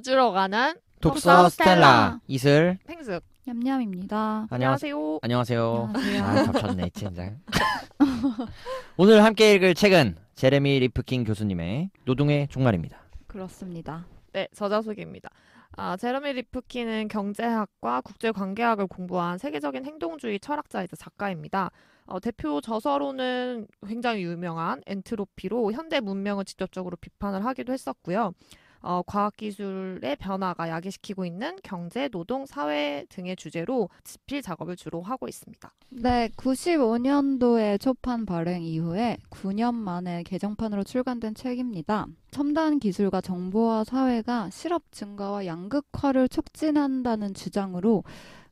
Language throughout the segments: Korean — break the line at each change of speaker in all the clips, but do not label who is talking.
우주로 가는 독서 스텔라. 이슬 팽습. 냠냠입니다. 안녕하세요 안녕하세요. 안녕하세요 아안쳤네 진짜
오늘 함께 읽을 책은 제레미 리프킹 교수님의 노동의 종말입니다
그렇습니다.
네, 저자 소개입니다. 아, 제러미 리프키는 경제학과 국제관계학을 공부한 세계적인 행동주의 철학자이자 작가입니다. 어, 대표 저서로는 굉장히 유명한 엔트로피로 현대 문명을 직접적으로 비판을 하기도 했었고요. 어, 과학기술의 변화가 야기시키고 있는 경제, 노동, 사회 등의 주제로 집필 작업을 주로 하고 있습니다.
네, 95년도에 초판 발행 이후에 9년 만에 개정판으로 출간된 책입니다. 첨단 기술과 정보화 사회가 실업 증가와 양극화를 촉진한다는 주장으로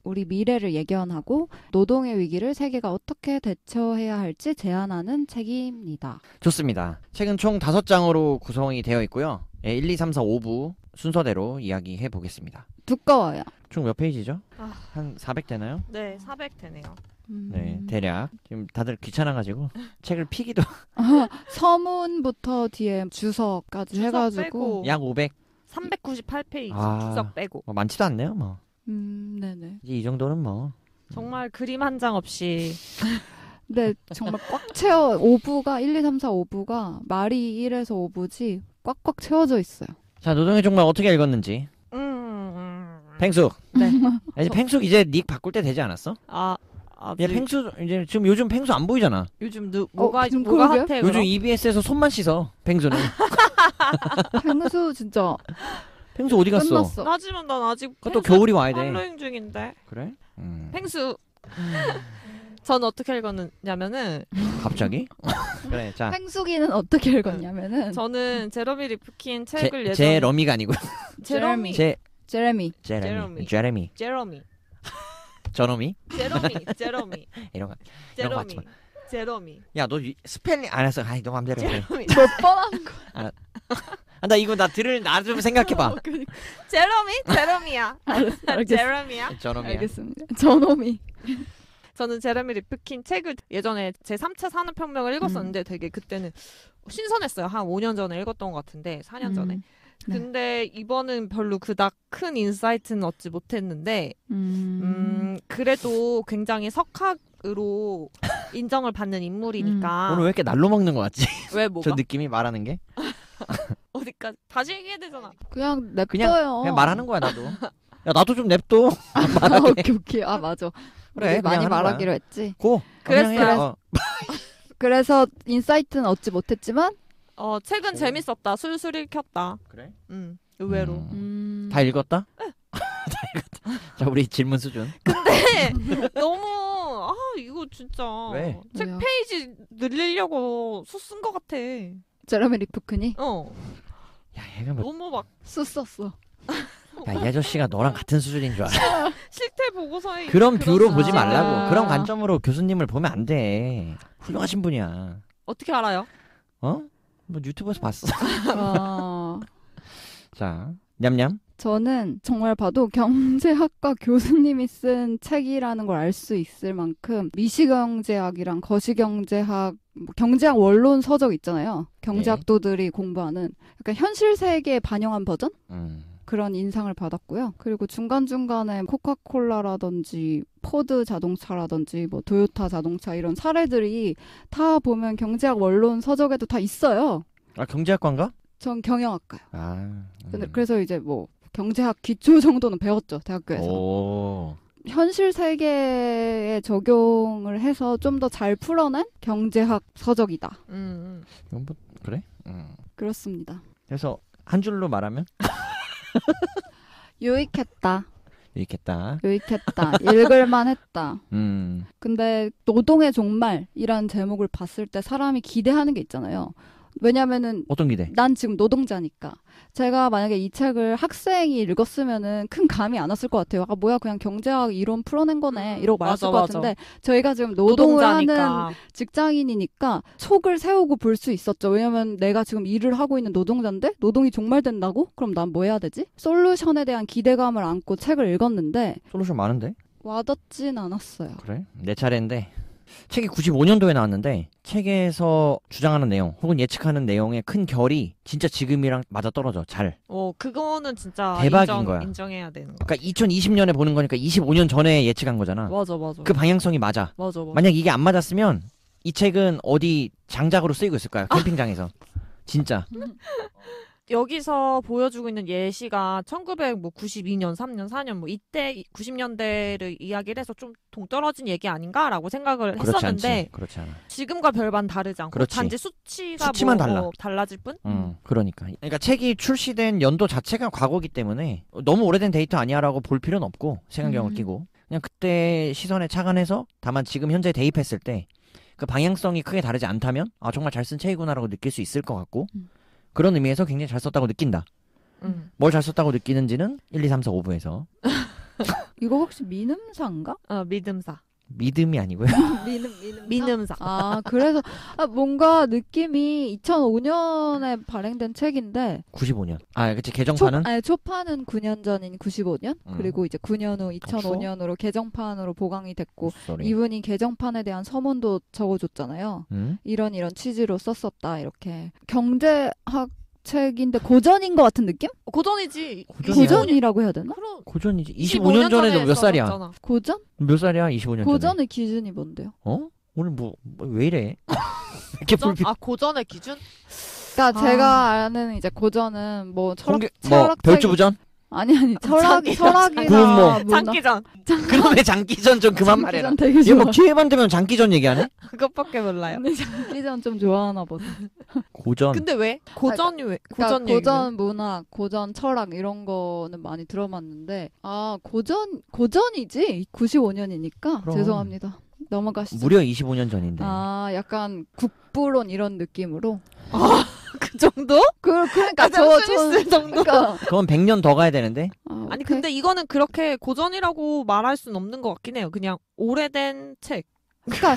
우리 미래를 예견하고 노동의 위기를 세계가 어떻게 대처해야 할지 제안하는 책입니다.
좋습니다. 책은 총다 장으로 구성이 되어 있고요. 1, 2, 3, 4, 5부 순서대로 이야기해 보겠습니다. 두꺼워요. 총 몇 페이지죠? 아. 한400 되나요?
네, 400 되네요. 음. 네,
대략. 지금 다들 귀찮아가지고 책을 피기도
서문부터 뒤에 주석까지 주석 해가지고 빼고.
약 500.
398페이지 아. 주석 빼고. 뭐
많지도 않네요, 뭐.
음, 네네.
이제 이 정도는 뭐.
정말 그림 한 장 없이
네, 정말 꽉 채워. 5부가 1, 2, 3, 4, 5부가 말이 1에서 5부지 꽉꽉 채워져 있어요.
자 노동의 종말 어떻게 읽었는지. 팽숙. 음, 음, 음. 네. 아니, 팽숙 이제 닉 바꿀 때 되지 않았어? 아, 아야 네. 팽 이제 지금 요즘 팽수 안 보이잖아.
요즘 누 어, 뭐가 지 뭐가 그러게요? 요즘
EBS에서 손만 씻어 팽수는.
펭수 진짜
팽수 어디 갔어? 끝났어. 하지만 난 아직 그것도 겨울이 와야 돼. 팔로잉 중인데. 그래? 음. 펭수 저는 어떻게 읽었냐면은 갑자기? 그래 자 횡수기는 어떻게 읽었냐면은 어, 저는 제러미 리프킨 책을 제, 예전 제
러미가 아니고 제러미 제 제레미 제레미 제레미 제레미 제러미 제러미 제러미 이런 거 이런 거 맞지 마. 제러미 야 너 스펠링 안 해서 아이 너 맘대로 해. 제러미 몇한 거야 아, 아, 이거 나 들을 나 좀 생각해봐
어,
제러미 제러미야 제러미야
저놈이 알겠습니다 저놈이
저는 제레미 리프킨 책을 예전에 제 3차 산업혁명을 읽었었는데 음. 되게 그때는 신선했어요. 한 5년 전에 읽었던 것 같은데 4년 전에. 음. 네. 근데 이번은 별로 그닥 큰 인사이트는 얻지 못했는데 음, 음 그래도 굉장히 석학으로 인정을 받는 인물이니까 음. 오늘 왜 이렇게 날로
먹는 것 같지? 왜뭐저 느낌이 말하는 게
어디까지 다시 얘기해야 되잖아. 그냥 냅둬요. 그냥, 그냥 말하는 거야 나도.
야 나도 좀 냅둬. 아, 오케이
오케이 아 맞아 뭐 그래 많이 말하기로 거야. 했지. 고 그랬어. 그래서 인사이트는 얻지 못했지만
어 책은 오. 네. 재밌었다. 술술 읽혔다. 그래? 음 의외로. 음. 음. 다
읽었다? 네. 다 읽었다. 자 우리 질문 수준.
근데 너무
아 이거 진짜 왜? 책 왜요? 페이지 늘리려고
수 쓴 것 같아. 제라메리 토크니? 어. 야 얘가 뭐 너무 막 수 썼어.
야, 이 아저씨가 너랑 같은 수준인 줄
알아. 실태 보고서에 그런
뷰로 보지 말라고. 아. 그런 관점으로 교수님을 보면 안 돼. 훌륭하신 분이야.
어떻게
알아요?
어? 뭐 유튜브에서 봤어.
어.
자, 냠냠.
저는 정말 봐도 경제학과 교수님이 쓴 책이라는 걸 알 수 있을 만큼 미시경제학이랑 거시경제학 뭐 경제학 원론 서적 있잖아요. 경제학도들이 공부하는 약간 현실 세계에 반영한 버전? 음. 그런 인상을 받았고요. 그리고 중간중간에 코카콜라라든지 포드 자동차라든지 뭐 도요타 자동차 이런 사례들이 다 보면 경제학 원론 서적에도 다 있어요.
아 경제학과인가?
전 경영학과요. 아. 음. 근데 그래서 이제 뭐 경제학 기초 정도는 배웠죠 대학교에서. 오. 현실 세계에 적용을 해서 좀 더 잘 풀어낸 경제학 서적이다. 음.
음. 뭐 그래? 음. 그렇습니다. 그래서 한 줄로 말하면?
유익했다. 유익했다. 유익했다. 읽을만 했다. 음. 근데 노동의 종말이라는 제목을 봤을 때 사람이 기대하는 게 있잖아요. 왜냐면은 어떤 기대? 난 지금 노동자니까 제가 만약에 이 책을 학생이 읽었으면은 큰 감이 안 왔을 것 같아요. 아 뭐야 그냥 경제학 이론 풀어낸 거네 음, 이러고 말했을 것 같은데 저희가 지금 노동을 노동자니까. 하는 직장인이니까 속을 세우고 볼 수 있었죠. 왜냐면 내가 지금 일을 하고 있는 노동자인데 노동이 종말된다고? 그럼 난 뭐 해야 되지? 솔루션에 대한 기대감을 안고 책을 읽었는데
솔루션 많은데
와닿진 않았어요. 그래?
내 차례인데 책이 95년도에 나왔는데 책에서 주장하는 내용 혹은 예측하는 내용의 큰 결이 진짜 지금이랑 맞아 떨어져 잘.
어
그거는 진짜 대박인 인정, 거야. 인정해야 되는
거. 그러니까 2020년에 보는 거니까 25년 전에 예측한 거잖아.
맞아 맞아. 그
방향성이 맞아. 맞아 맞아. 만약 이게 안 맞았으면 이 책은 어디 장작으로 쓰이고 있을까요? 캠핑장에서. 진짜.
음. 여기서 보여주고 있는 예시가 1992년, 3년, 4년 뭐 이때 90년대를 이야기를 해서 좀 동떨어진 얘기 아닌가라고 생각을 그렇지 했었는데 않지. 그렇지 않아. 지금과 별반 다르지 않고 그렇지. 단지 수치가 수치만 뭐, 달라. 뭐 달라질 뿐?
음, 음, 그러니까. 그러니까 책이 출시된 연도 자체가 과거기 때문에 너무 오래된 데이터 아니야라고 볼 필요는 없고 생각경을 음. 끼고 그냥 그때 시선에 착안해서 다만 지금 현재 대입했을 때 그 방향성이 크게 다르지 않다면 아 정말 잘 쓴 책이구나라고 느낄 수 있을 것 같고 음. 그런 의미에서 굉장히 잘 썼다고 느낀다. 음. 뭘잘 썼다고 느끼는지는 1, 2, 3, 4, 5부에서.
이거 혹시 민음사인가? 어, 믿음사.
믿음이 아니고요.
믿음, 믿음 믿음상. 아, 그래서 아, 뭔가 느낌이 2005년에 발행된 책인데
95년. 아, 그치 개정판은? 초,
아니, 초판은 9년 전인 95년. 음. 그리고 이제 9년 후 2005년으로 아, 개정판으로 보강이 됐고 s 그 o 이분이 개정판에 대한 서문도 적어줬잖아요. 음? 이런 이런 취지로 썼었다 이렇게 경제학 책인데 고전인 것 같은 느낌? 어,
고전이지.
고전이야? 고전이라고 해야 되나? 그럼
고전이지. 25년 전에도 몇 살이야? 써잖아 고전? 몇 살이야? 25년 전에. 고전의
기준이 뭔데요?
어? 오늘 뭐왜 뭐, 이래? 고전? 아
고전의 기준? 그러니까 아. 제가 아는 이제 고전은 뭐 철학 공개 뭐, 철학 책 별주부전? 아니 아니 철학 철학이나 구운 장기전
그놈의 장기전 좀 그만 장기전 되게 뭐 좋 얘뭐 기회만 되면 장기전 얘기하네?
그것밖에 몰라요. 근데 장- 기전좀 좋아하나 보다. 고전. 근데 왜 아, 고전이 왜 그러니까 고전 문학, 고전 철학 이런 거는 많이 들어봤는데 아 고전 고전이지 95년이니까 그럼. 죄송합니다. 넘어가시죠. 무려
25년 전인데.
아, 약간 국부론 이런 느낌으로. 아, 그 정도? 그 그러니까 아, 저, 저 정도. 그러니까.
그건 100년 더 가야 되는데. 아,
아니 근데 이거는 그렇게 고전이라고 말할 수 없는 것 같긴 해요. 그냥 오래된 책. 그러니까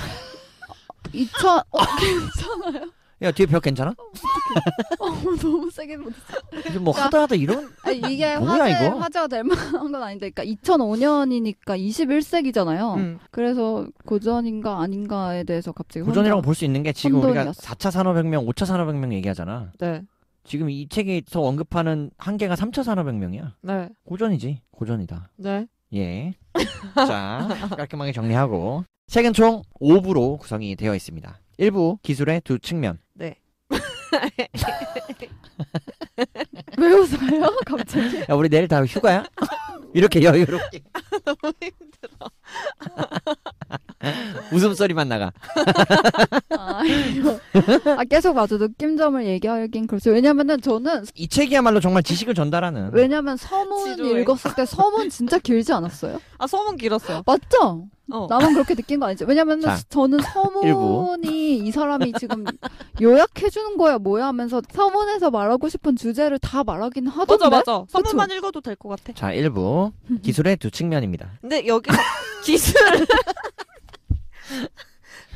2000 어, 괜찮아요?
야 뒤에 벽 괜찮아?
어,
어 너무 세게 부딪혀.
이제
뭐 하다 그러니까 하다 이런
아니, 이게 뭐야, 화제, 이거? 화제가 될 만한 건 아닌데, 그러니까 2005년이니까 21세기잖아요. 음. 그래서 고전인가 아닌가에 대해서 갑자기 고전이라고
볼 수 있는 게 지금 우리가 4차 산업혁명, 5차 산업혁명 얘기하잖아. 네. 지금 이 책에서 언급하는 한계가 3차 산업혁명이야. 네. 고전이지. 고전이다. 네. 예. 자, 깔끔하게 정리하고 책은 총 5부로 구성이 되어 있습니다. 일부 기술의 두 측면.
네. 왜 웃어요? 갑자기? 야, 우리 내일 다 휴가야? 이렇게 여유롭게. 아, 너무 힘들어.
웃음소리만 나가. 아,
아, 계속 맞아. 느낌점을 얘기하긴 그렇죠. 왜냐면은 저는
이 책이야말로 정말 지식을 전달하는.
왜냐면 서문 지루해. 읽었을 때 서문 진짜 길지 않았어요? 아,
소문 길었어요.
맞죠? 어. 나만 그렇게 느낀 거아니죠 왜냐면 저는 서문이 이 사람이 지금 요약해주는 거야 뭐야 하면서 서문에서 말하고 싶은 주제를 다 말하긴 하던데 맞아 맞아 서문만 그쵸?
읽어도 될 것 같아 자
1부 기술의 두 측면입니다
근데 여기서 기술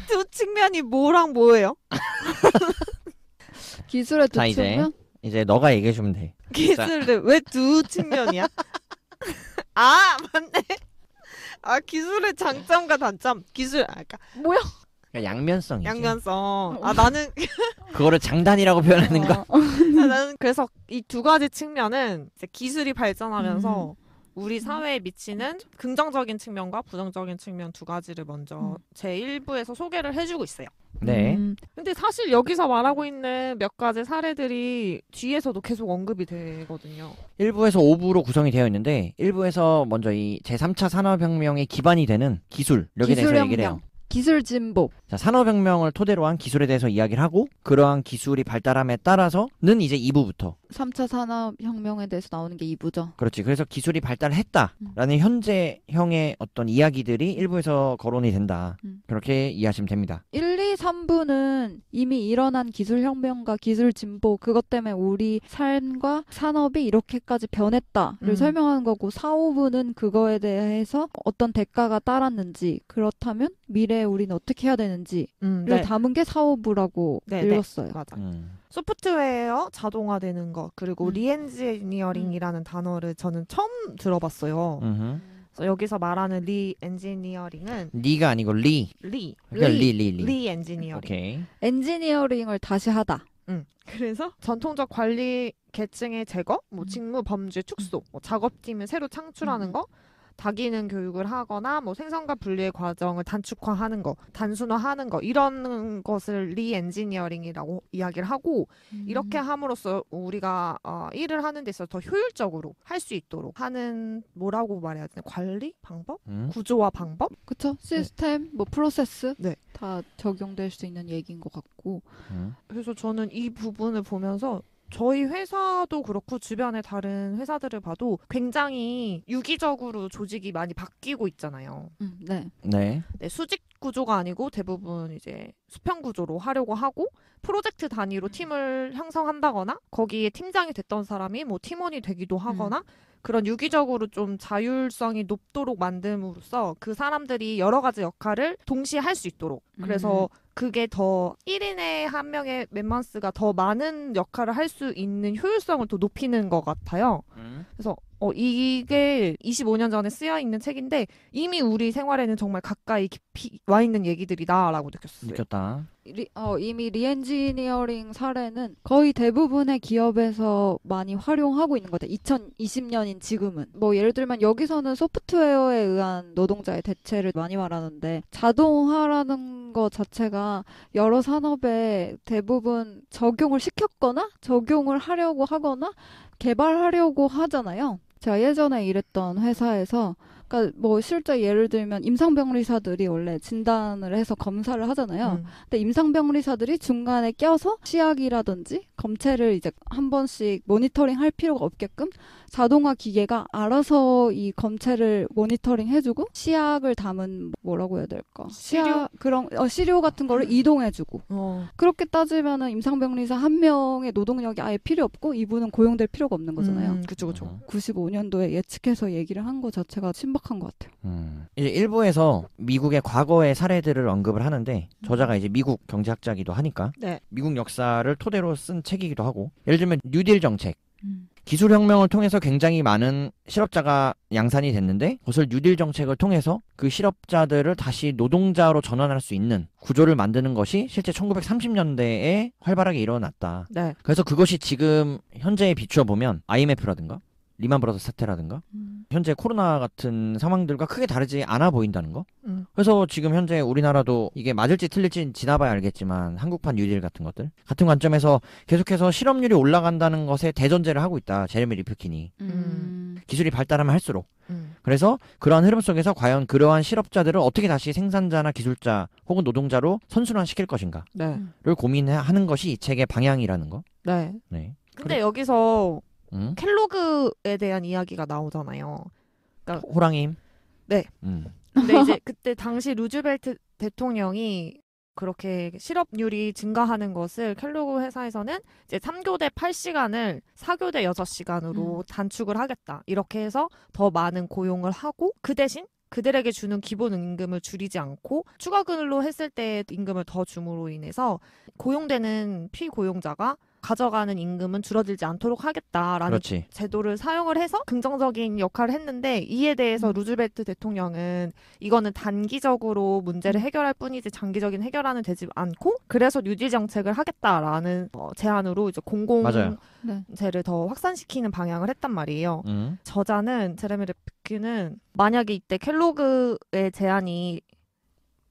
두 측면이 뭐랑 뭐예요? 기술의 두 자, 측면?
이제 너가 얘기해주면 돼 기술의
왜 두 측면이야? 아 맞네 아 기술의 장점과 단점 기술 아까 그러니까 뭐야?
그러니까 양면성 양면성
어. 아 나는 그거를
장단이라고 표현하는가? 어.
아, 나는 그래서 이 두 가지 측면은 이제 기술이 발전하면서 음. 우리 음. 사회에 미치는 그렇죠. 긍정적인 측면과 부정적인 측면 두 가지를 먼저 음. 제 1부에서 소개를 해주고 있어요. 네. 음, 근데 사실 여기서 말하고 있는 몇 가지 사례들이 뒤에서도 계속 언급이 되거든요.
1부에서 5부로 구성이 되어 있는데 1부에서 먼저 이 제3차 산업혁명의 기반이 되는 기술력에 대해서 기술 얘기를 해요.
기술 진보.
자, 산업혁명을 토대로 한 기술에 대해서 이야기를 하고 그러한 기술이 발달함에 따라서는 이제 2부부터
3차 산업혁명에 대해서 나오는 게 2부죠.
그렇지. 그래서 기술이 발달했다라는 음. 현재형의 어떤 이야기들이 1부에서 거론이 된다. 음. 그렇게 이해하시면 됩니다.
1, 2, 3부는 이미 일어난 기술혁명과 기술 진보 그것 때문에 우리 삶과 산업이 이렇게까지 변했다를 음. 설명하는 거고 4, 5부는 그거에 대해서 어떤 대가가 따랐는지 그렇다면 미래 우리는 어떻게 해야 되는지를 음, 네. 담은 게사업브라고 네, 네, 읽었어요. 네, 맞아.
음. 소프트웨어 자동화되는 것 그리고 음. 리엔지니어링이라는 음. 단어를 저는 처음 들어봤어요. 여기서 말하는 리 엔지니어링은
리가 아니고 리. 리. 그러니까 리, 리, 리, 리. 엔지니어링. 오케이.
엔지니어링을 다시 하다. 음.
그래서 전통적 관리 계층의 제거, 뭐 음. 직무 범죄 축소, 뭐 작업팀을 새로 창출하는 음. 거, 다기능 교육을 하거나 뭐 생성과 분리의 과정을 단축화하는 거, 단순화하는 거 이런 것을 리엔지니어링이라고 이야기를 하고 음. 이렇게 함으로써 우리가 어, 일을 하는 데 있어서 더 효율적으로
할 수 있도록 하는 뭐라고 말해야 되나 관리 방법, 음? 구조화 방법, 그쵸 네. 시스템, 네. 뭐 프로세스 네. 다 적용될 수 있는 얘기인 것 같고 음? 그래서 저는 이 부분을 보면서 저희 회사도 그렇고 주변의 다른
회사들을 봐도 굉장히 유기적으로 조직이 많이 바뀌고 있잖아요. 음, 네. 네. 네, 수직 구조가 아니고 대부분 이제 수평 구조로 하려고 하고 프로젝트 단위로 팀을 형성한다거나 거기에 팀장이 됐던 사람이 뭐 팀원이 되기도 하거나 음. 그런 유기적으로 좀 자율성이 높도록 만듦으로써 그 사람들이 여러 가지 역할을 동시에 할 수 있도록 그래서 음. 그게 더 1인에 한 명의 멤버스가 더 많은 역할을 할 수 있는 효율성을 더 높이는 것 같아요. 음. 그래서 어, 이게 25년 전에 쓰여 있는 책인데 이미 우리 생활에는 정말 가까이 깊이 와 있는 얘기들이다라고 느꼈어요. 느꼈다.
리, 어, 이미 리엔지니어링 사례는 거의 대부분의 기업에서 많이 활용하고 있는 것 같아요. 2020년인 지금은. 뭐 예를 들면 여기서는 소프트웨어에 의한 노동자의 대체를 많이 말하는데 자동화라는 것 자체가 여러 산업에 대부분 적용을 시켰거나 적용을 하려고 하거나 개발하려고 하잖아요. 제가 예전에 일했던 회사에서 그러니까 뭐 실제 예를 들면 임상병리사들이 원래 진단을 해서 검사를 하잖아요. 음. 근데 임상병리사들이 중간에 껴서 시약이라든지 검체를 이제 한 번씩 모니터링 할 필요가 없게끔 자동화 기계가 알아서 이 검체를 모니터링 해주고 시약을 담은 뭐라고 해야 될까? 시료? 시약 그런 어, 시료 같은 거를 이동해주고 어. 그렇게 따지면은 임상병리사 한 명의 노동력이 아예 필요 없고 이분은 고용될 필요가 없는 거잖아요. 음, 그쵸 그쵸. 어. 음. 95년도에 예측해서 얘기를 한 거 자체가 신박한 것 같아요.
음. 이제 일부에서 미국의 과거의 사례들을 언급을 하는데 음. 저자가 이제 미국 경제학자기도 하니까 네. 미국 역사를 토대로 쓴 책이기도 하고 예를 들면 뉴딜 정책 음. 기술혁명을 통해서 굉장히 많은 실업자가 양산이 됐는데 그것을 뉴딜 정책을 통해서 그 실업자들을 다시 노동자로 전환할 수 있는 구조를 만드는 것이 실제 1930년대에 활발하게 일어났다. 네. 그래서 그것이 지금 현재에 비추어 보면 IMF라든가 리만 브라더 사태라든가 음. 현재 코로나 같은 상황들과 크게 다르지 않아 보인다는 거. 음. 그래서 지금 현재 우리나라도 이게 맞을지 틀릴지 는 지나봐야 알겠지만 한국판 뉴딜 같은 것들 같은 관점에서 계속해서 실업률이 올라간다는 것에 대전제를 하고 있다. 제레미 리프킨이 음. 음. 기술이 발달하면 할수록 음. 그래서 그러한 흐름 속에서 과연 그러한 실업자들을 어떻게 다시 생산자나 기술자 혹은 노동자로 선순환시킬 것인가를 네. 음. 고민하는 것이 이 책의 방향이라는 거. 네. 네.
근데 그래. 여기서 음? 켈로그에 대한 이야기가 나오잖아요. 그러니까 호랑이. 네. 음. 근데 이제 그때 당시 루즈벨트 대통령이 그렇게 실업률이 증가하는 것을 켈로그 회사에서는 이제 3교대 8시간을 4교대 6시간으로 음. 단축을 하겠다. 이렇게 해서 더 많은 고용을 하고 그 대신 그들에게 주는 기본 임금을 줄이지 않고 추가 근로 했을 때 임금을 더 줌으로 인해서 고용되는 피고용자가 가져가는 임금은 줄어들지 않도록 하겠다라는 그렇지. 제도를 사용을 해서 긍정적인 역할을 했는데 이에 대해서 음. 루즈벨트 대통령은 이거는 단기적으로 문제를 음. 해결할 뿐이지 장기적인 해결안은 되지 않고 그래서 유지 정책을 하겠다라는 어, 제안으로 이제 공공재를 더 확산시키는 방향을 했단 말이에요. 음. 저자는 제레미 레피키는 만약에 이때 켈로그의 제안이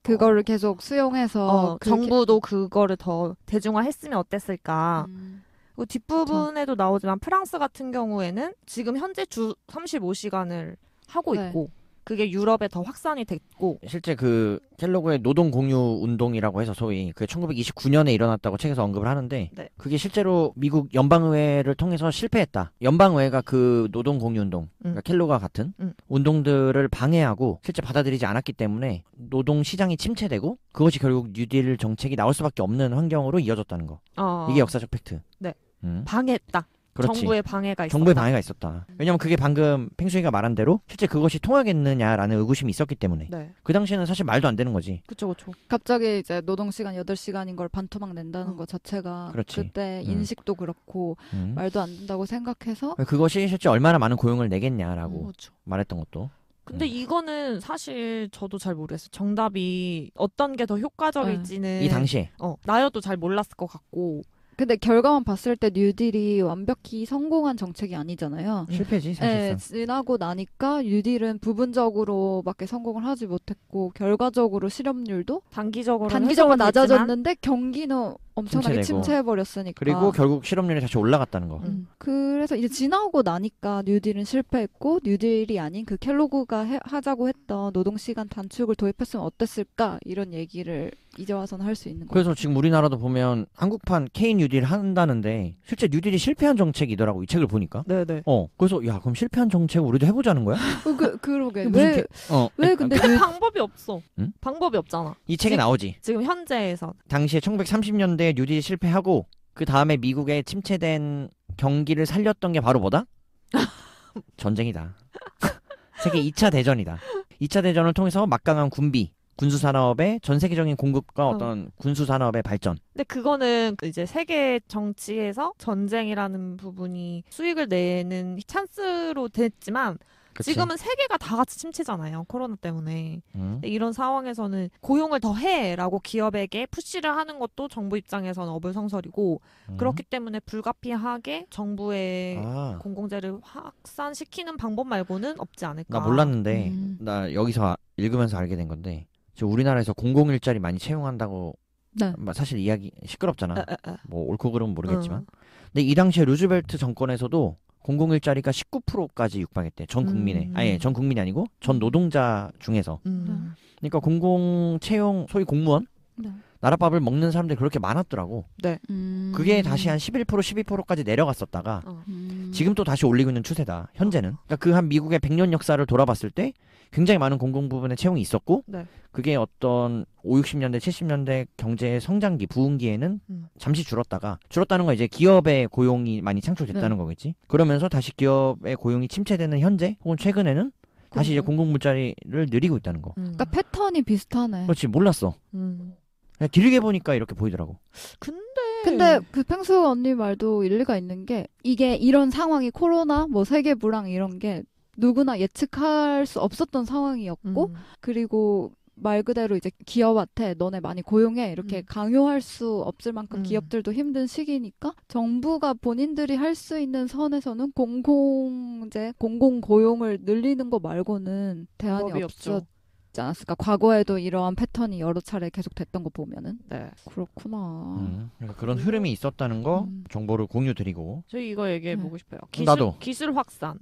그거를 계속 수용해서 어, 정부도 그거를 더 대중화했으면 어땠을까. 음. 그 뒷부분에도 나오지만 프랑스 같은 경우에는 지금 현재 주 35시간을
하고 네. 있고
그게 유럽에 더 확산이 됐고 실제
그 켈로그의 노동 공유 운동이라고 해서 소위 그게 1929년에 일어났다고 책에서 언급을 하는데 네. 그게 실제로 미국 연방의회를 통해서 실패했다. 연방의회가 그 노동 공유 운동, 음. 그러니까 켈로그와 같은 음. 운동들을 방해하고 실제 받아들이지 않았기 때문에 노동 시장이 침체되고 그것이 결국 뉴딜 정책이 나올 수밖에 없는 환경으로 이어졌다는 거. 어... 이게 역사적 팩트. 네. 음.
방해했다. 그렇지. 정부의 방해가 있었다. 정부의 방해가
있었다. 음. 왜냐면 그게 방금 팽수이가 말한 대로 실제 그것이 통하겠느냐라는 의구심이 있었기 때문에 네. 그 당시에는 사실 말도 안 되는 거지.
그쵸 그쵸. 갑자기 이제 노동 시간 8시간인 걸 반토막 낸다는 어. 것 자체가 그렇지. 그때 음. 인식도 그렇고 음. 말도 안 된다고 생각해서
그것이 실제 얼마나 많은 고용을 내겠냐라고 음, 그렇죠. 말했던 것도
근데 음. 이거는 사실 저도 잘 모르겠어요.
정답이 어떤 게 더 효과적일지는 이 당시에 어, 나여도 잘 몰랐을 것 같고
근데 결과만 봤을 때 뉴딜이 완벽히 성공한 정책이 아니잖아요. 실패지 예, 사실상. 네, 지나고 나니까 뉴딜은 부분적으로밖에 성공을 하지 못했고 결과적으로 실업률도 단기적으로 단기적으로 낮아졌는데 경기는 엄청나게 침체되고. 침체해버렸으니까. 그리고 결국
실업률이 다시 올라갔다는 거. 음.
그래서 이제 지나오고 나니까 뉴딜은 실패했고 뉴딜이 아닌 그 켈로그가 해- 하자고 했던 노동시간 단축을 도입했으면 어땠을까 이런 얘기를 이제 와서는 할수 있는 거예요.
그래서 지금 우리나라도 보면 한국판 K 뉴딜 한다는데 실제 뉴딜이 실패한 정책이더라고 이 책을 보니까. 네네. 어 그래서 야 그럼 실패한 정책 우리도 해보자는 거야? 어,
그, 그러게 왜, 개- 어. 왜 근데 그 방법이 없어.
음?
방법이 없잖아. 이 책에 지 나오지. 지금 현재에서
당시에 1930년대 때 뉴딜 이 실패하고 그 다음에 미국에 침체된 경기를 살렸던 게 바로 뭐다? 전쟁이다. 세계 2차 대전이다. 2차 대전을 통해서 막강한 군비, 군수 산업의 전 세계적인 공급과 어. 어떤 어. 군수 산업의 발전.
근데 그거는 그 이제 세계 정치에서 전쟁이라는 부분이 수익을 내는 찬스로 됐지만 그치. 지금은 세 개가 다 같이 침체잖아요. 코로나 때문에. 음. 이런 상황에서는 고용을 더 해라고 기업에게 푸시를 하는 것도 정부 입장에서는 어불성설이고 음. 그렇기 때문에 불가피하게 정부의 아. 공공재를 확산시키는 방법 말고는 없지 않을까. 나 몰랐는데 음.
나 여기서 아, 읽으면서 알게 된 건데 지금 우리나라에서 공공 일자리 많이 채용한다고 네. 뭐 사실 이야기 시끄럽잖아. 에, 에, 에. 뭐 옳고 그름 모르겠지만. 어. 근데 이 당시에 루즈벨트 정권에서도 공공 일자리가 19%까지 육박했대. 전 국민의 음. 아예 전 국민이 아니고 전 음. 노동자 중에서. 음. 음. 그러니까 공공 채용 소위 공무원 네. 나라밥을 먹는 사람들이 그렇게 많았더라고. 네. 음. 그게 다시 한11% 12%까지 내려갔었다가 어. 음. 지금 또 다시 올리고 있는 추세다. 현재는. 그러니까 그 한 미국의 100년 역사를 돌아봤을 때 굉장히 많은 공공 부분의 채용이 있었고 네. 그게 어떤 5, 60년대, 70년대 경제의 성장기, 부흥기에는 음. 잠시 줄었다가 줄었다는 건 이제 기업의 고용이 많이 창출됐다는 네. 거겠지. 그러면서 다시 기업의 고용이 침체되는 현재 혹은 최근에는 다시 이제 공공 물자리를 늘리고 있다는 거. 음.
그러니까 패턴이 비슷하네.
그렇지 몰랐어. 음. 그냥 길게 보니까 이렇게 보이더라고. 근데
근데 그 펭수 언니 말도 일리가 있는 게 이게 이런 상황이 코로나 뭐 세계 불황 이런 게 누구나 예측할 수 없었던 상황이었고 음. 그리고 말 그대로 이제 기업한테 너네 많이 고용해 이렇게 음. 강요할 수 없을 만큼 음. 기업들도 힘든 시기니까 정부가 본인들이 할 수 있는 선에서는 공공제 공공 고용을 늘리는 거 말고는 대안이 없었지 않았을까. 과거에도 이러한 패턴이 여러 차례 계속됐던 거 보면은. 네. 그렇구나. 음,
그러니까 그런 흐름이 있었다는 거 음. 정보를 공유드리고.
저희 이거 얘기해 네. 보고 싶어요. 기술,
나도.
기술 확산.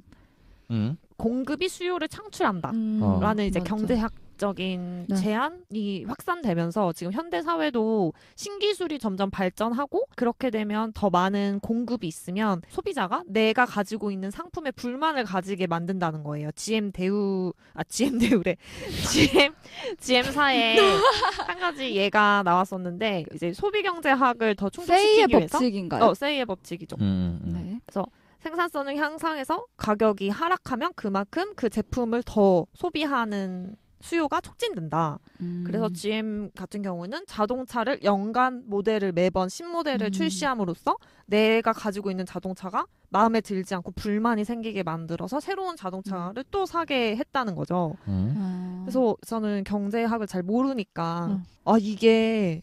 음. 공급이 수요를 창출한다. 라는 음. 어. 이제 맞죠. 경제학적인 네. 제안이 확산되면서 지금 현대 사회도 신기술이 점점 발전하고 그렇게 되면 더 많은 공급이 있으면 소비자가 내가 가지고 있는 상품에 불만을 가지게 만든다는 거예요. GM 대우 아 GM 대우래 GM GM사에 한 가지 예가 나왔었는데 이제 소비 경제학을 더 충족시키기 세이의 위해서 법칙인가요? 어 세이의 법칙이죠. 음, 음. 네. 그래서 생산성을 향상해서 가격이 하락하면 그만큼 그 제품을 더 소비하는 수요가 촉진된다. 음. 그래서 GM 같은 경우는 자동차를 연간 모델을 매번 신모델을 음. 출시함으로써 내가 가지고 있는 자동차가 마음에 들지 않고 불만이 생기게 만들어서 새로운 자동차를 음. 또 사게 했다는 거죠. 음. 아. 그래서 저는 경제학을 잘 모르니까 음. 아 이게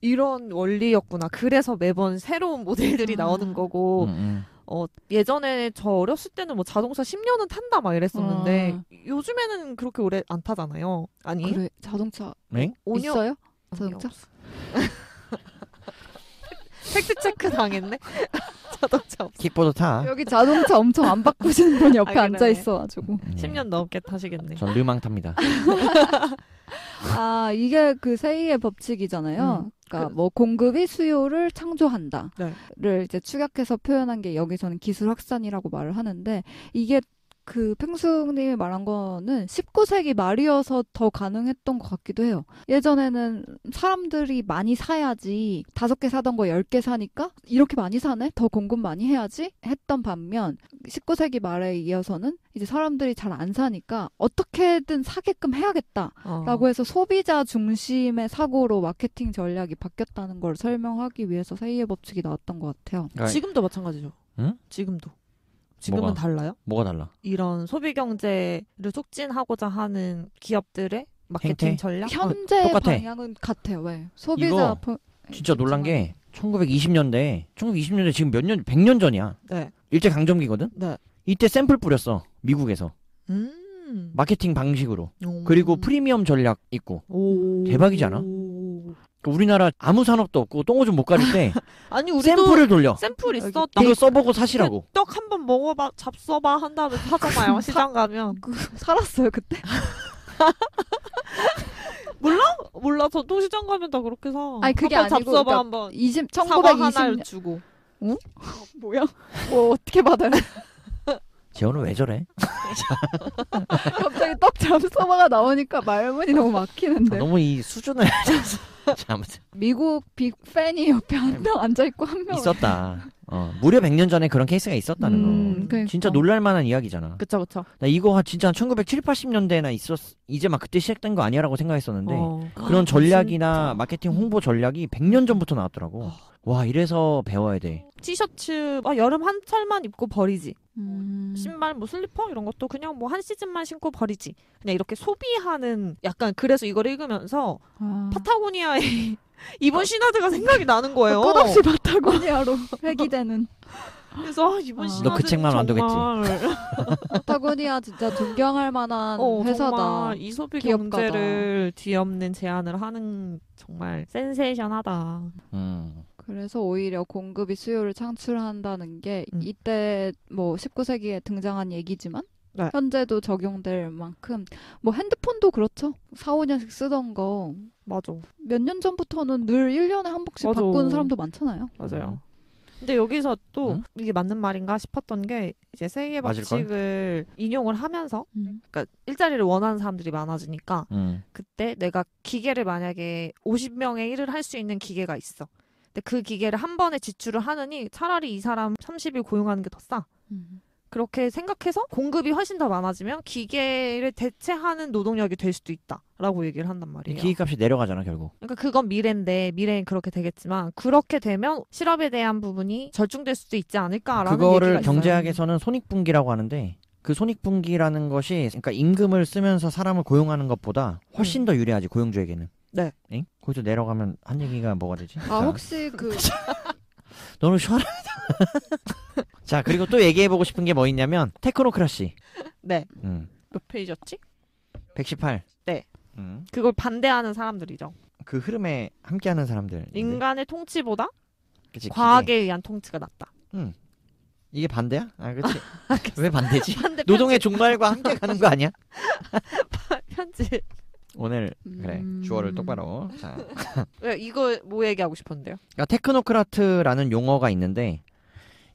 이런 원리였구나. 그래서 매번 새로운 모델들이 아. 나오는 거고 음, 어, 예전에 저 어렸을 때는 뭐 자동차 10년은 탄다 막 이랬었는데 아. 요즘에는 그렇게 오래 안 타잖아요. 아니 그래
자동차 5년 있어요? 자동차? 팩트 체크 당했네. 자동차 없어. 킥보드 타. 여기 자동차 엄청 안 바꾸시는 분 옆에 아, 앉아 있어가지고.
10년 음. 넘게 타시겠네.
전 르망 탑니다.
아 이게 그 세이의 법칙이잖아요. 음. 그러니까 그 뭐 공급이 수요를 창조한다를 네. 이제 축약해서 표현한 게 여기서는 기술 확산이라고 말을 하는데 이게 그 팽수님이 말한 거는 19세기 말이어서 더 가능했던 것 같기도 해요. 예전에는 사람들이 많이 사야지 다섯 개 사던 거 열 개 사니까 이렇게 많이 사네? 더 공급 많이 해야지? 했던 반면 19세기 말에 이어서는 이제 사람들이 잘 안 사니까 어떻게든 사게끔 해야겠다라고 어. 해서 소비자 중심의 사고로 마케팅 전략이 바뀌었다는 걸 설명하기 위해서 세이의 법칙이 나왔던 것 같아요. 그러니까 지금도 마찬가지죠. 응? 지금도. 지금은 뭐가, 달라요?
뭐가 달라? 이런 소비 경제를 촉진하고자 하는 기업들의 마케팅 행태? 전략 어,
현재 어, 방향은 같아요. 왜 소비자 보... 네,
진짜 놀란 게 1920년대 1920년대 지금 몇년 100년 전이야. 네. 일제 강점기거든. 네. 이때 샘플 뿌렸어 미국에서. 음. 마케팅 방식으로 오. 그리고 프리미엄 전략 있고
오. 대박이잖아.
그러니까 우리나라 아무 산업도 없고 똥오줌 못 가릴 때
아니 우리도 샘플을 돌려. 샘플 있어. 나 이거 써보고 사시라고. 떡한번 먹어봐, 잡숴봐 한 다음에 사잖아요. 시장 가면. 그, 살았어요 그때? 몰라? 몰라. 전통시장 가면 다 그렇게 사. 아니, 그게 한번 아니고, 잡숴봐 그러니까 한번. 20, 1920 하나를
주고. 응? 뭐야? 뭐 어떻게 받아요?
재호는 왜 저래?
갑자기 떡 잡숴봐가 나오니까 말문이 너무 막히는데. 아, 너무 이 수준을 아무튼 미국 빅 팬이 옆에 한 명 앉아 있고 한 명. 음.
있었다. 어, 무려 100년 전에 그런 케이스가 있었다는 음, 거. 그러니까. 진짜 놀랄 만한 이야기잖아. 그쵸 그쵸. 나 이거 진짜 1970, 80년대나 있었 이제 막 그때 시작된 거 아니야라고 생각했었는데 어. 그런 전략이나 마케팅 홍보 전략이 100년 전부터 나왔더라고. 어. 와 이래서 배워야 돼.
티셔츠 아, 여름 한 철만 입고 버리지. 음. 신발 뭐 슬리퍼 이런 것도 그냥 뭐 한 시즌만 신고 버리지. 그냥 이렇게 소비하는 약간 그래서 이걸 읽으면서 아. 파타고니아의 이번 시나드가 생각이 나는 거예요. 아, 끝없이
파타고니아로 회귀되는. 그래서 아, 이번 아. 시나드 너 그 책만 안 되겠지. 파타고니아 진짜 존경할 만한 어, 회사다. 이 소비 기업가다. 경제를
뒤엎는 제안을 하는 정말
센세이션하다. 음. 그래서 오히려 공급이 수요를 창출한다는 게 음. 이때 뭐 19세기에 등장한 얘기지만 네. 현재도 적용될 만큼 뭐 핸드폰도 그렇죠. 4, 5년씩 쓰던 거 맞아. 몇 년 전부터는 늘 1년에 한 번씩 맞아. 바꾸는 사람도 많잖아요.
맞아요. 음. 근데 여기서 또 응? 이게 맞는 말인가 싶었던 게 이제 세이의 법칙을 인용을 하면서 응. 음. 그러니까 일자리를 원하는 사람들이 많아지니까 응. 음. 그때 내가 기계를 만약에 50명의 일을 할 수 있는 기계가 있어. 그 기계를 한 번에 지출을 하느니 차라리 이 사람 30일 고용하는 게 더 싸. 음. 그렇게 생각해서 공급이 훨씬 더 많아지면 기계를 대체하는 노동력이 될 수도 있다라고 얘기를 한단 말이에요. 기기값이
내려가잖아 결국. 그러니까
그건 미래인데 미래엔 그렇게 되겠지만 그렇게 되면 실업에 대한 부분이 절충될 수도 있지 않을까라는 그거를 경제학에서는
손익분기라고 하는데 그 손익분기라는 것이 그러니까 임금을 쓰면서 사람을 고용하는 것보다 훨씬 음. 더 유리하지 고용주에게는. 네. 엥? 거기서 내려가면 한 얘기가 뭐가 되지? 아 혹시
그
너는 쉬어라. 자 그리고 또 얘기해보고 싶은 게 뭐 있냐면 테크노크라시.
네. 음. 몇 페이지였지? 118. 네. 음. 그걸 반대하는 사람들이죠.
그 흐름에 함께하는 사람들.
인간의 통치보다 그치, 과학에 기계. 의한 통치가 낫다.
음. 이게 반대야? 아, 그렇지. 왜 반대지? 반대, 노동의 종말과 함께 가는 거 아니야? 편집. 오늘 음. 그래 음... 주어를 똑바로. 자.
이거 뭐 얘기하고 싶은데요
그러니까 테크노크라트라는 용어가 있는데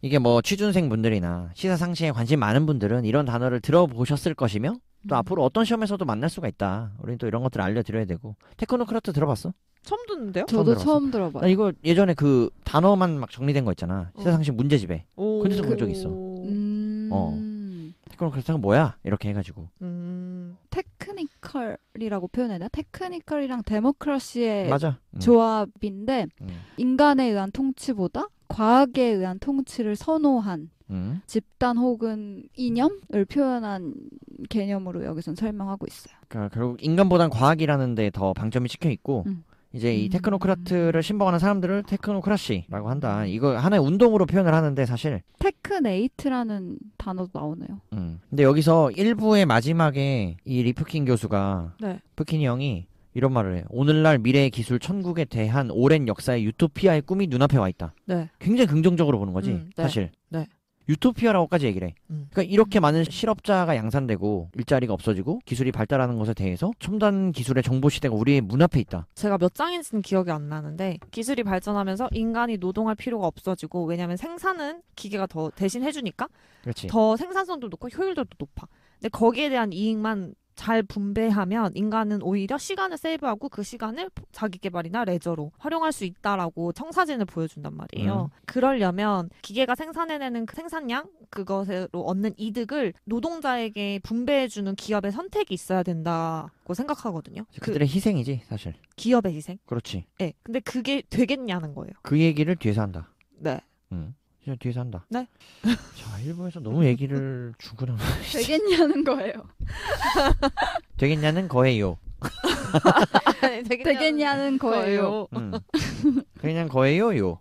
이게 뭐 취준생 분들이나 시사 상식에 관심 많은 분들은 이런 단어를 들어보셨을 것이며 또 음. 앞으로 어떤 시험에서도 만날 수가 있다. 우리는 또 이런 것들 을 알려드려야 되고 테크노크라트 들어봤어? 처음 듣는데요? 저도 처음, 처음 들어봐요. 이거 예전에 그 단어만 막 정리된 거 있잖아. 어. 시사상식 문제집에. 그 근데서 본적 있어. 음... 어. 테크니컬상 뭐야? 이렇게 해가지고.
음, 테크니컬이라고 표현해야 되나? 테크니컬이랑 데모크러시의 맞아. 음. 조합인데 음. 인간에 의한 통치보다 과학에 의한 통치를 선호한 음. 집단 혹은 이념을 표현한 개념으로 여기선 설명하고 있어요.
그러니까 결국 인간보단 과학이라는 데 더 방점이 찍혀 있고 음. 이제 이 음. 테크노크라트를 신봉하는 사람들을 테크노크라시라고 한다. 이거 하나의 운동으로 표현을 하는데 사실
테크네이트라는 단어도 나오네요.
음.
근데 여기서 1부의 마지막에 이 리프킨 교수가 네. 푸킨이 형이 이런 말을 해요. 오늘날 미래의 기술 천국에 대한 오랜 역사의 유토피아의 꿈이 눈앞에 와 있다. 네. 굉장히 긍정적으로 보는 거지, 음, 네. 사실. 네. 유토피아라고까지 얘기를 해. 음. 그러니까 이렇게 많은 실업자가 양산되고 일자리가 없어지고 기술이 발달하는 것에 대해서 첨단 기술의 정보 시대가 우리의 문 앞에 있다.
제가 몇 장인지는 기억이 안 나는데 기술이 발전하면서 인간이 노동할 필요가 없어지고 왜냐하면 생산은 기계가 더 대신 해주니까 그렇지. 더 생산성도 높고 효율도 높아. 근데 거기에 대한 이익만 잘 분배하면 인간은 오히려 시간을 세이브하고 그 시간을 자기 개발이나 레저로 활용할 수 있다라고 청사진을 보여준단 말이에요. 음. 그러려면 기계가 생산해내는 그 생산량 그것으로 얻는 이득을 노동자에게 분배해주는 기업의 선택이 있어야 된다고 생각하거든요. 그들의 그,
희생이지 사실.
기업의 희생. 그렇지. 네. 근데 그게 되겠냐는 거예요.
그 얘기를 뒤에서 한다. 네. 음. 시간 뒤에서 한다.
네. 자, 일본에서 너무
얘기를 주구나.
되겠냐는 거예요.
되겠냐는 거예요.
되겠냐는, 거예요. 음.
되 거예요요.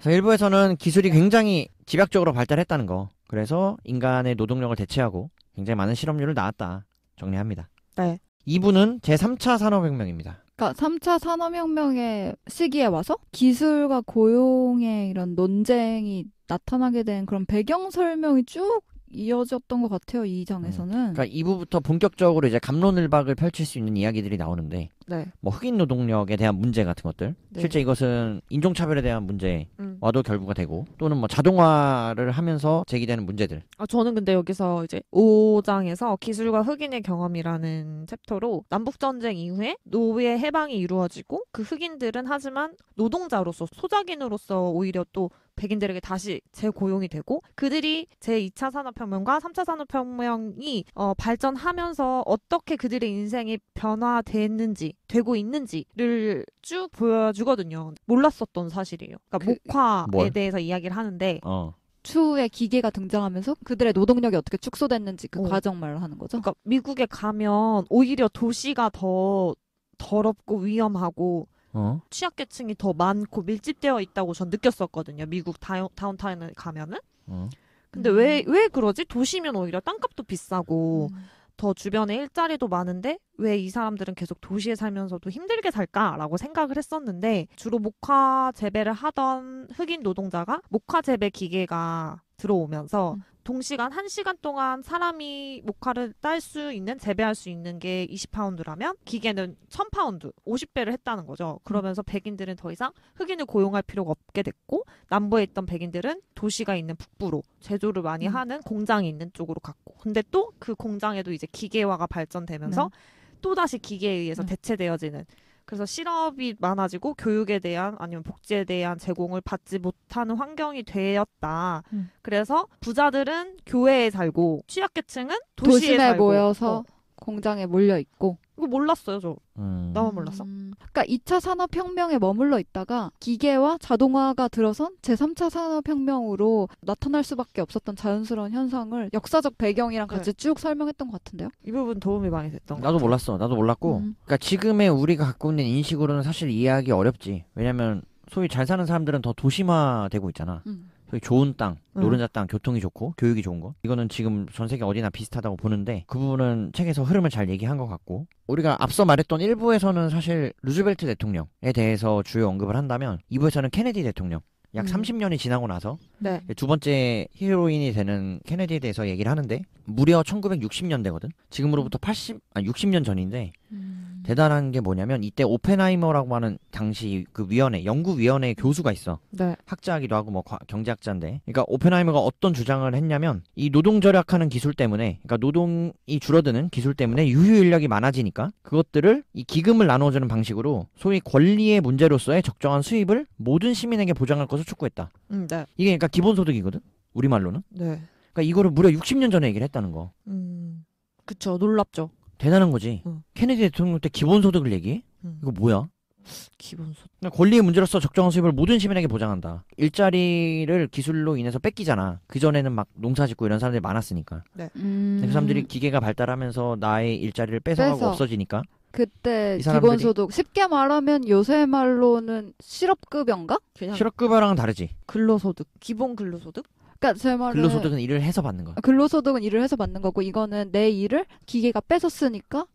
그래서 일부에서는 기술이 굉장히 집약적으로 발달했다는 거. 그래서 인간의 노동력을 대체하고 굉장히 많은 실업률을 낳았다. 정리합니다. 네. 2부는 제3차 산업혁명입니다.
그러니까 3차 산업혁명의 시기에 와서 기술과 고용의 이런 논쟁이 나타나게 된 그런 배경 설명이 쭉 이어졌던 것 같아요 이 장에서는. 음. 그러니까
이부부터 본격적으로 이제 감론을박을 펼칠 수 있는 이야기들이 나오는데, 네. 뭐 흑인 노동력에 대한 문제 같은 것들, 네. 실제 이것은 인종차별에 대한 문제와도 음. 결부가 되고, 또는 뭐 자동화를 하면서 제기되는 문제들.
아 저는 근데 여기서 이제 5장에서 기술과 흑인의 경험이라는 챕터로 남북 전쟁 이후에 노예 해방이 이루어지고 그 흑인들은 하지만 노동자로서 소작인으로서 오히려 또 백인들에게 다시 재고용이 되고 그들이 제2차 산업혁명과 3차 산업혁명이 어, 발전하면서 어떻게 그들의 인생이 변화됐는지 되고 있는지를 쭉 보여주거든요.
몰랐었던 사실이에요. 그러니까 그, 목화에 뭘? 대해서
이야기를 하는데 어.
추후에 기계가 등장하면서 그들의 노동력이 어떻게 축소됐는지 그 어. 과정 말을 하는 거죠. 그러니까 미국에 가면 오히려 도시가 더 더럽고 위험하고
어? 취약계층이 더 많고 밀집되어 있다고 전 느꼈었거든요. 미국 다운, 타운에 가면은. 어? 근데 왜왜 음. 왜 그러지? 도시면 오히려 땅값도 비싸고 음. 더 주변에 일자리도 많은데 왜 이 사람들은 계속 도시에 살면서도 힘들게 살까라고 생각을 했었는데 주로 목화 재배를 하던 흑인 노동자가 목화 재배 기계가 들어오면서 음. 동시간 한시간 동안 사람이 모카를 딸 수 있는 재배할 수 있는 게 20파운드라면 기계는 1000파운드 50배를 했다는 거죠. 그러면서 백인들은 더 이상 흑인을 고용할 필요가 없게 됐고 남부에 있던 백인들은 도시가 있는 북부로 제조를 많이 음. 하는 공장이 있는 쪽으로 갔고 근데 또 그 공장에도 이제 기계화가 발전되면서 네. 또다시 기계에 의해서 음. 대체되어지는 그래서 실업이 많아지고 교육에 대한 아니면 복지에 대한 제공을 받지 못하는 환경이 되었다. 음. 그래서 부자들은 교회에 살고 취약계층은 도심에 시에 살고, 모여서 어.
공장에 몰려 있고
이거 몰랐어요, 저. 음. 나만 몰랐어. 음.
그러니까 2차 산업혁명에 머물러 있다가 기계와 자동화가 들어선 제3차 산업혁명으로 나타날 수밖에 없었던 자연스러운 현상을 역사적 배경이랑 같이 네. 쭉 설명했던 것 같은데요. 이 부분
도움이 많이 됐던 거. 나도
몰랐어. 나도 몰랐고. 음. 그러니까 지금의 우리가 갖고 있는 인식으로는 사실 이해하기 어렵지. 왜냐면 소위 잘 사는 사람들은 더 도심화되고 있잖아. 음. 좋은 땅, 노른자 땅, 교통이 좋고 교육이 좋은 거 이거는 지금 전 세계 어디나 비슷하다고 보는데 그 부분은 책에서 흐름을 잘 얘기한 것 같고 우리가 앞서 말했던 1부에서는 사실 루즈벨트 대통령에 대해서 주요 언급을 한다면 2부에서는 케네디 대통령 약 음. 30년이 지나고 나서 네. 두 번째 히로인이 되는 케네디에 대해서 얘기를 하는데 무려 1960년대거든. 지금으로부터 80, 아 60년 전인데 음. 대단한 게 뭐냐면 이때 오펜하이머라고 하는 당시 그 위원회 연구위원회 교수가 있어 네. 학자하기도 하고 뭐 경제학자인데 그러니까 오펜하이머가 어떤 주장을 했냐면 이 노동 절약하는 기술 때문에 그러니까 노동이 줄어드는 기술 때문에 유휴 인력이 많아지니까 그것들을 이 기금을 나눠주는 방식으로 소위 권리의 문제로서의 적정한 수입을 모든 시민에게 보장할 것을 촉구했다 음, 네. 이게 그러니까 기본소득이거든 우리말로는 네. 그러니까 이거를 무려 60년 전에 얘기를 했다는 거
음. 그쵸 놀랍죠
대단한 거지. 응. 케네디 대통령 때 기본소득을 얘기 응. 이거 뭐야? 기본소득. 권리의 문제로서 적정한 수입을 모든 시민에게 보장한다. 일자리를 기술로 인해서 뺏기잖아. 그전에는 막 농사 짓고 이런 사람들이 많았으니까.
네. 음... 그 사람들이
기계가 발달하면서 나의 일자리를 뺏어가고 뺏어. 없어지니까.
그때 사람들이... 기본소득 쉽게 말하면 요새 말로는 실업급여인가? 그냥...
실업급여랑은 다르지.
근로소득, 기본 근로소득?
그러니까 제 말은 근로소득은
일을 해서 받는 거야.
근로소득은 일을 해서 받는 거고 이거는 내 일을 기계가 뺏어 쓰니까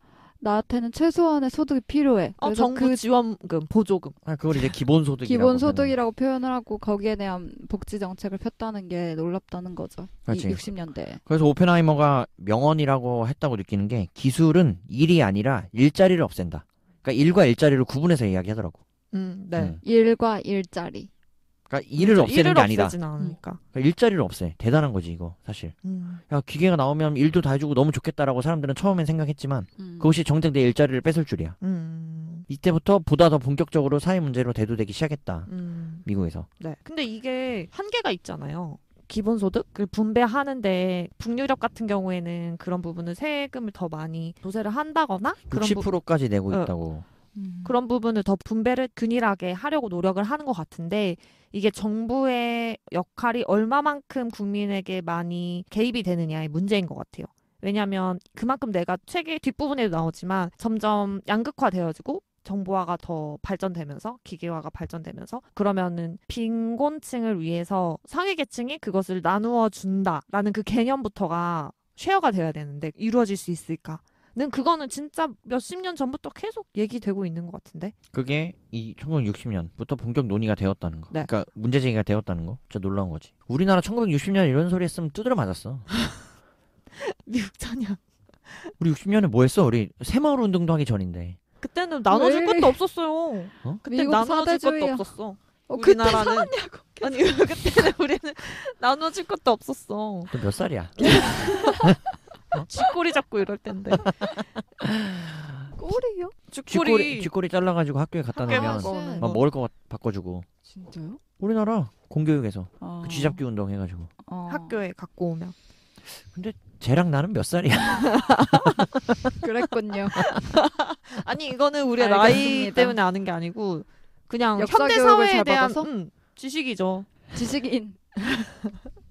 나한테는 최소한의 소득이 필요해. 어, 정부 그
지원금, 보조금. 아, 그걸 이제 기본소득 기본소득이라고
표현을 하고 거기에 대한 복지 정책을 폈다는 게 놀랍다는 거죠. 그렇지. 60년대.
그래서 오펜하이머가 명언이라고 했다고 느끼는 게 기술은 일이 아니라 일자리를 없앤다. 그러니까 일과 일자리를 구분해서 이야기하더라고.
음, 네. 음. 일과 일자리.
그러니까 일을 그렇죠. 없애는 일을 게 아니다. 없애진 않으니까. 그러니까 일자리를 없애. 대단한 거지 이거 사실. 음. 야 기계가 나오면 일도 다 해주고 너무 좋겠다라고 사람들은 처음엔 생각했지만 음. 그것이 정작 내 일자리를 뺏을 줄이야.
음.
이때부터 보다 더 본격적으로 사회 문제로 대두되기 시작했다. 음. 미국에서.
네. 근데 이게 한계가 있잖아요. 기본소득을 분배하는데 북유럽 같은 경우에는 그런 부분은 세금을 더 많이 조세를 한다거나 그런 60%까지 내고 어. 있다고. 음. 그런 부분을 더 분배를 균일하게 하려고 노력을 하는 것 같은데 이게 정부의 역할이 얼마만큼 국민에게 많이 개입이 되느냐의 문제인 것 같아요. 왜냐하면 그만큼 내가 책의 뒷부분에도 나오지만 점점 양극화되어지고 정보화가 더 발전되면서 기계화가 발전되면서 그러면은 빈곤층을 위해서 상위 계층이 그것을 나누어 준다라는 그 개념부터가 쉐어가 되어야 되는데 이루어질 수 있을까? 는 그거는 진짜 몇 십 년 전부터 계속 얘기되고 있는 것 같은데.
그게 이 1960년부터 본격 논의가 되었다는 거. 네. 그러니까 문제 제기가 되었다는 거. 진짜 놀라운 거지. 우리나라 1960년 이런 소리 했으면 두드려 맞았어. 미국 찬양. 우리 60년에 뭐 했어? 우리 새마을 운동도 하기 전인데.
그때는 나눠줄 왜? 것도 없었어요. 어? 그때 나눠줄 사대주의야. 것도 없었어. 어, 우리나라는 살았냐고. 아니 그때는 우리는 나눠줄 것도 없었어. 너 몇 살이야? 어? 쥐꼬리 잡고 이럴 텐데. 꼬리요?
쥐꼬리 쥐꼬리
잘라가지고 학교에 갖다 놓으면 막 먹을 거 바꿔주고. 진짜요? 우리나라 공교육에서 아... 그 쥐잡기 운동 해가지고
아... 학교에 갖고 오면. 근데
쟤랑 나는 몇 살이야?
그랬군요.
아니 이거는 우리의 나이 때문에 아는 게 아니고 그냥 현대 사회에 대한 음,
지식이죠. 지식인.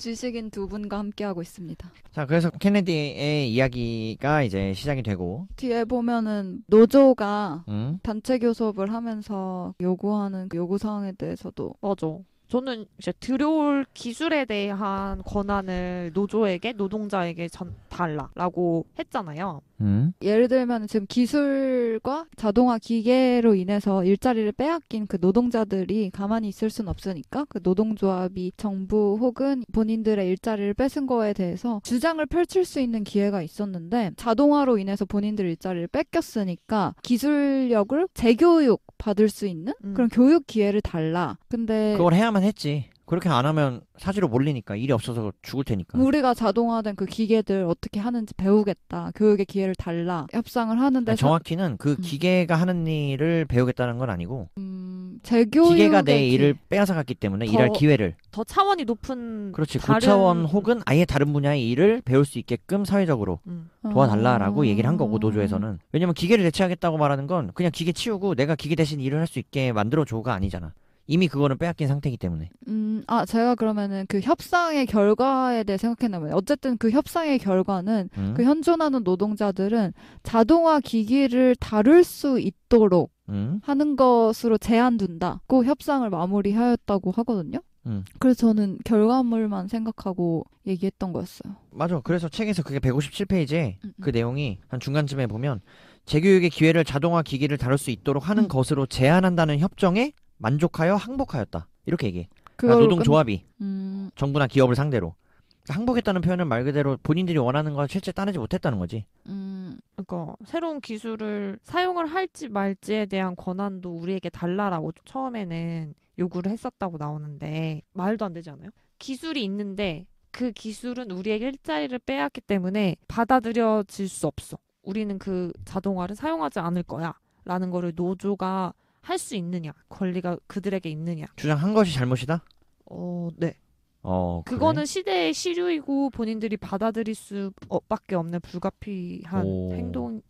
지식인 두 분과 함께하고 있습니다.
자, 그래서 케네디의 이야기가 이제 시작이
되고
뒤에 보면은 노조가 음? 단체 교섭을 하면서 요구하는 그 요구 사항에 대해서도 맞아.
저는 이제 들여올 기술에 대한 권한을 노조에게 노동자에게 전, 달라라고 했잖아요.
음? 예를 들면 지금 기술과 자동화 기계로 인해서 일자리를 빼앗긴 그 노동자들이 가만히 있을 순 없으니까 그 노동조합이 정부 혹은 본인들의 일자리를 뺏은 거에 대해서 주장을 펼칠 수 있는 기회가 있었는데 자동화로 인해서 본인들 일자리를 뺏겼으니까 기술력을 재교육 받을 수 있는 음. 그런 교육 기회를 달라. 근데 그걸
해야만 했지. 그렇게 안 하면 사지로 몰리니까 일이 없어서 죽을 테니까.
우리가 자동화된 그 기계들 어떻게 하는지 배우겠다. 교육의 기회를 달라. 협상을 하는데 아니,
정확히는 그 음. 기계가 하는 일을 배우겠다는 건 아니고
음, 기계가 내 일을
빼앗아 갔기 때문에 더, 일할 기회를
더 차원이 높은 그렇지 다른...
고차원 혹은 아예 다른 분야의 일을 배울 수 있게끔 사회적으로 음. 도와달라라고 음. 얘기를 한 거고 노조에서는 왜냐면 기계를 대체하겠다고 말하는 건 그냥 기계 치우고 내가 기계 대신 일을 할 수 있게 만들어 줘가 아니잖아. 이미 그거는 빼앗긴 상태이기 때문에.
음, 아, 제가 그러면은 그 협상의 결과에 대해 생각했나 봐요. 어쨌든 그 협상의 결과는 음? 그 현존하는 노동자들은 자동화 기기를 다룰 수 있도록 음? 하는 것으로 제한 둔다고 협상을 마무리하였다고 하거든요. 음. 그래서 저는 결과물만 생각하고 얘기했던 거였어요.
맞아. 그래서 책에서 그게 157페이지에 음, 음, 그 내용이 한 중간쯤에 보면 재교육의 기회를 자동화 기기를 다룰 수 있도록 하는 음. 것으로 제한한다는 협정에 만족하여 항복하였다. 이렇게 얘기해. 그러니까 노동조합이 끝... 음... 정부나 기업을 상대로 그러니까 항복했다는 표현은 말 그대로 본인들이 원하는 걸 실제 따내지 못했다는 거지.
음, 그러니까 새로운 기술을 사용을 할지 말지에 대한 권한도 우리에게 달라라고 처음에는 요구를 했었다고 나오는데 말도 안 되잖아요. 기술이 있는데 그 기술은 우리에게 일자리를 빼앗기 때문에 받아들여질 수 없어. 우리는 그 자동화를 사용하지 않을 거야. 라는 거를 노조가 할수 있느냐 권리가 그들에게 있느냐
주장한 것이 잘못이다? 어, 네. 어, 그래? 그거
시대의 시류이고 본인들이 받아들일 수밖에 어, 없는 불가피한 오. 행동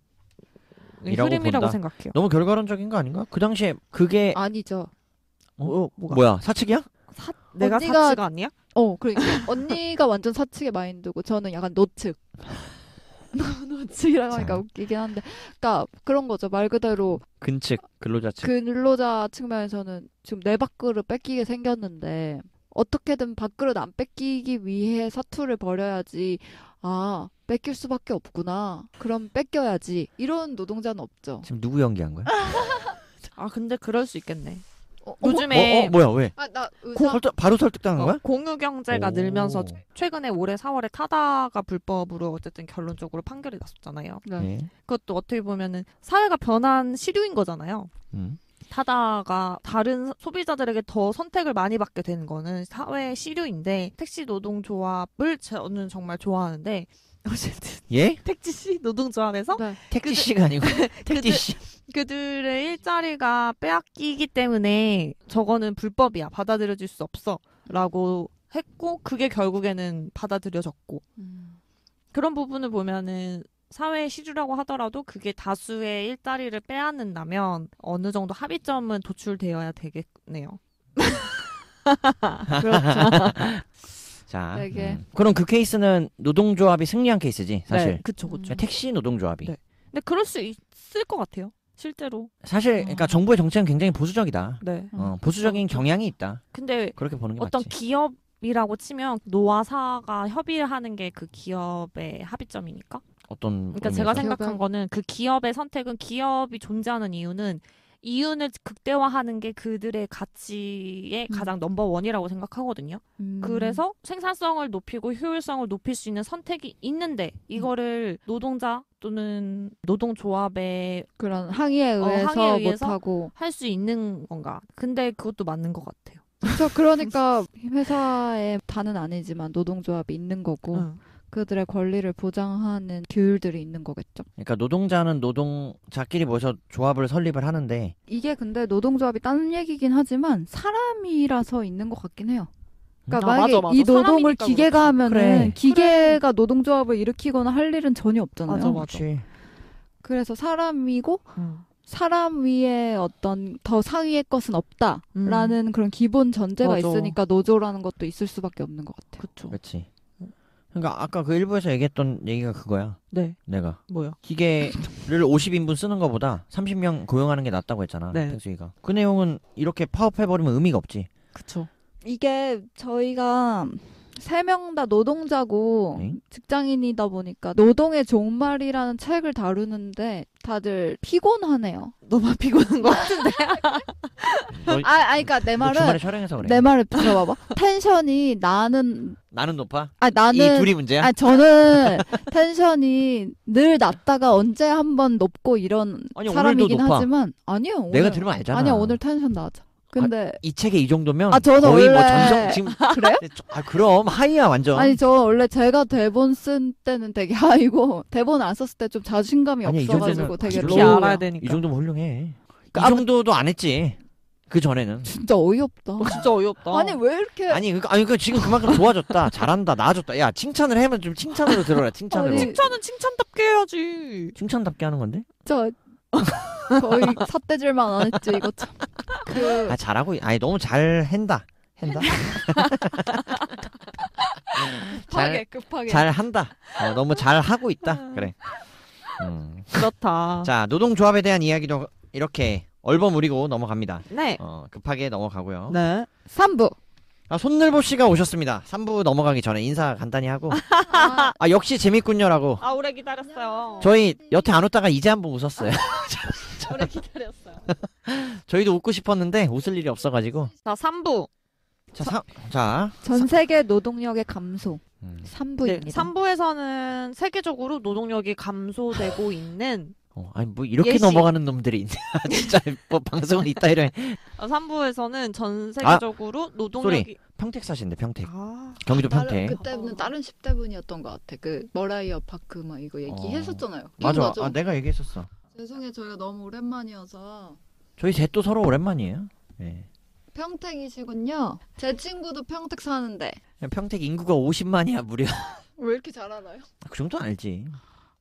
흐름이라고 본다? 생각해요.
너무 결과론적인 거 아닌가? 그 당시에 그게 아니죠. 어, 어 뭐가? 뭐야 사측이야?
사, 내가 언니가- 사치 아니야? 어, 그러니까 언니가 완전 사측의 마인드고 저는 약간 노측. 노노츠이라고 하니까 웃기긴 한데, 그러니까 그런 거죠. 말 그대로
근측 근로자 측.
근로자 측면에서는 지금 내 밖으로 뺏기게 생겼는데 어떻게든 밥그릇 안 뺏기기 위해 사투를 벌여야지. 아 뺏길 수밖에 없구나. 그럼 뺏겨야지. 이런 노동자는 없죠.
지금 누구 연기한 거야?
아 근데 그럴 수 있겠네. 어, 요즘에 어, 어, 뭐야 왜? 아, 나 의사 설득 바로 설득당한 어, 거야? 공유 경제가 늘면서
최근에 올해 4월에 타다가 불법으로 어쨌든 결론적으로 판결이 났었잖아요. 네. 네. 그것도 어떻게 보면은 사회가 변한 시류인 거잖아요. 음. 타다가 다른 소비자들에게 더 선택을 많이 받게 되는 거는 사회의 시류인데 택시 노동조합을 저는 정말 좋아하는데
어쨌든 예?
택지 씨 노동조합에서 네. 택지 씨가 아니고 택지 씨. 그들의 일자리가 빼앗기기 때문에 저거는 불법이야 받아들여질 수 없어라고 했고 그게 결국에는 받아들여졌고 음. 그런 부분을 보면은 사회의 시주라고 하더라도 그게 다수의 일자리를 빼앗는다면 어느 정도 합의점은 도출되어야 되겠네요. 그렇죠. 자, 되게- 네, 음.
그럼 그 케이스는 노동조합이 승리한 케이스지 네, 사실. 네, 그쵸 그쵸. 음. 택시 노동조합이 네.
근데 그럴 수 있을 것 같아요. 실제로. 사실 어. 그러니까
정부의 정책은 굉장히 보수적이다. 네. 어, 보수적인 어. 경향이 있다.
근데 그렇게 보는 게 어떤 맞지. 기업이라고 치면 노아사가 협의를 하는 게 그 기업의 합의점이니까.
어떤 그러니까 제가 의미에서? 생각한
거는 그 기업의 선택은 기업이 존재하는 이유는 이윤을 극대화하는 게 그들의 가치의 음. 가장 넘버 원이라고 생각하거든요. 음. 그래서 생산성을 높이고 효율성을 높일 수 있는 선택이 있는데 이거를 노동자 또는 노동조합의 그런 항의에 의해서, 어, 의해서 못하고 할 수 있는 건가?
근데 그것도 맞는 것 같아요. 그렇죠. 그러니까 회사의 다는 아니지만 노동조합이 있는 거고. 응. 그들의 권리를 보장하는 규율들이 있는 거겠죠.
그러니까 노동자는 노동자끼리 모여서 조합을 설립을 하는데
이게 근데 노동조합이 딴 얘기긴 하지만 사람이라서 있는 것 같긴 해요.
그러니까 음. 아, 만약에 맞아, 맞아. 이 노동을 기계가 그렇지. 하면은
그래. 기계가 그래. 노동조합을 일으키거나 할 일은 전혀 없잖아요. 맞아, 맞아. 그 그래서 사람이고 음. 사람 위에 어떤 더 상위의 것은 없다라는 음. 그런 기본 전제가 맞아. 있으니까 노조라는 것도 있을 수밖에 없는 것 같아요. 그렇죠. 그렇지.
그러니까 아까 그 일부에서 얘기했던 얘기가 그거야. 네. 내가 뭐요? 기계를 50인분 쓰는 것보다 30명 고용하는 게 낫다고 했잖아. 네. 택수기가. 그 내용은 이렇게 파업해버리면 의미가 없지. 그쵸.
이게 저희가 세명다 노동자고 엥? 직장인이다 보니까 노동의 종말이라는 책을 다루는데 다들 피곤하네요. 너만 피곤한 것 같은데. 너, 아, 아니, 그니까 내 말은. 주말에 촬영해서 그래. 내 말을 들어봐봐. 텐션이 나는.
나는 높아?
아, 나는. 이 둘이 문제야? 아, 저는 텐션이 늘 낮다가 언제 한 번 높고 이런 아니, 사람이긴 하지만. 아니요. 오늘, 내가 들으면 알잖아. 아니 오늘 텐션 낮아. 근데 아,
이 책에 이 정도면 아, 저는 거의 뭐 원래... 뭐 전성 지금 그래요? 네, 아 그럼 하이야 완전. 아니
저 원래 제가 대본 쓴 때는 되게 하이고 대본 안 썼을 때 좀 자신감이 아니, 없어가지고 되게 피 아, 알아야 되니까. 이
정도면 훌륭해. 그러니까 이 아, 그 정도도 안 했지. 그 전에는
진짜
어이없다. 어, 진짜 어이없다. 아니
왜 이렇게 아니 그니까 아니 그 지금 그만큼 좋아졌다. 잘한다. 나아졌다. 야 칭찬을 해면 좀 칭찬으로 들어라. 칭찬으로. 아니,
칭찬은 칭찬답게 해야지.
칭찬답게 하는 건데?
저 거의 삿대질만 안했죠 이거 참. 그아
잘하고 아니 너무 잘 한다. 한다. 급하게 잘, 급하게. 잘 한다. 어, 너무 잘 하고 있다. 그래. 음.
그렇다.
자 노동조합에 대한 이야기도 이렇게 얼버무리고 넘어갑니다. 네. 어, 급하게 넘어가고요.
네. 3부.
아, 손늘보 씨가 오셨습니다. 3부 넘어가기 전에 인사 간단히 하고 아, 아 역시 재밌군요라고
아 오래 기다렸어요.
저희 여태 안 웃다가 이제 한번 웃었어요. 오래 기다렸어요. 저희도 웃고 싶었는데 웃을 일이 없어가지고
자 3부 자, 사,
자전
세계 노동력의 감소
음. 3부입니다. 3부에서는 세계적으로 노동력이 감소되고 있는
어, 아니 뭐 이렇게 예시. 넘어가는 놈들이 있네. 아, 진짜 뭐 방송은 있다 이런.
어, 3부에서는
전 아, 세계적으로 노동력이 쏘리.
평택 사신데 평택. 아, 경기도 평택.
그때는 다른 10대분이었던 것 같아. 그 머라이어 파크 막 이거 얘기했었잖아요. 어, 맞아. 아 내가 얘기했었어. 죄송해 저희가 너무 오랜만이어서
저희 셋또 서로 오랜만이에요. 예.
평택이시군요. 제 친구도 평택 사는데
평택 인구가 50만이야 무려.
왜 이렇게 잘 알아요? 아, 그 정도 알지.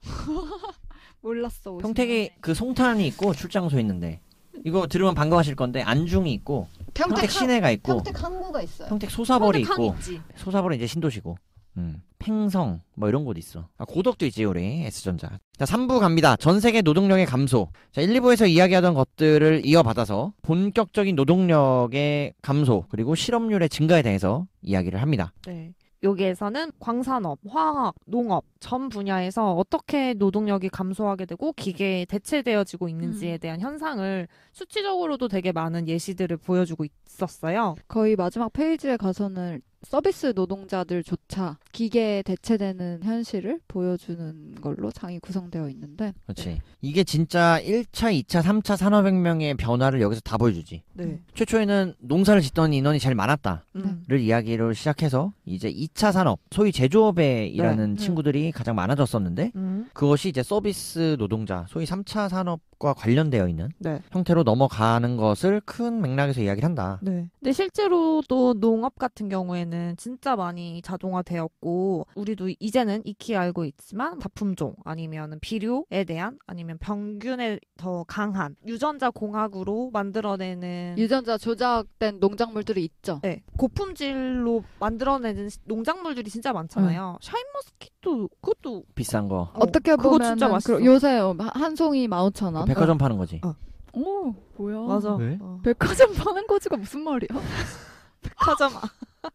몰랐어. 평택에
그 송탄이 있고 출장소 있는데 이거 들으면 반가워하실 건데 안중이 있고 평택, 평택 시내가 있고 평택
항구가 있어요. 평택 소사벌이 평택 있고 있지.
소사벌은 이제 신도시고 음, 팽성 뭐 이런 곳 있어 아, 고덕도 있지 우리 S전자 자 3부 갑니다 전세계 노동력의 감소 자 1, 2부에서 이야기하던 것들을 이어받아서 본격적인 노동력의 감소 그리고 실업률의 증가에 대해서 이야기를 합니다
네. 여기에서는 광산업, 화학, 농업 전 분야에서 어떻게 노동력이 감소하게 되고 기계에 대체되어지고 있는지에 음. 대한 현상을 수치적으로도 되게 많은 예시들을 보여주고 있, 있었어요.
거의 마지막 페이지에 가서는 서비스 노동자들조차 기계에 대체되는 현실을 보여주는 걸로 장이 구성되어 있는데
그렇지
이게 진짜 1차, 2차, 3차 산업혁명의 변화를 여기서 다 보여주지
네. 최초에는
농사를 짓던 인원이 제일 많았다를 음. 네. 이야기로 시작해서 이제 2차 산업 소위 제조업에 일하는 네. 친구들이 음. 가장 많아졌었는데 음. 그것이 이제 서비스 노동자 소위 3차 산업 과 관련되어 있는 네. 형태로 넘어가는 것을 큰 맥락에서 이야기를
한다. 네. 근데 실제로 또 농업 같은 경우에는 진짜 많이 자동화되었고 우리도 이제는 익히 알고 있지만 다품종 아니면 비료에 대한 아니면 병균에 더 강한 유전자 공학으로 만들어내는 유전자
조작된 농작물들이 있죠. 네.
고품질로 만들어내는 농작물들이 진짜
많잖아요. 음. 샤인머스킷도
그것도 비싼 거. 어, 떻게 보면 그거 진짜 맛있어. 요새
한 송이 15,000원. 백화점 파는 거지. 어. 오 뭐야? 맞아. 어. 백화점 파는 거지가 무슨 말이야? 백화점 아,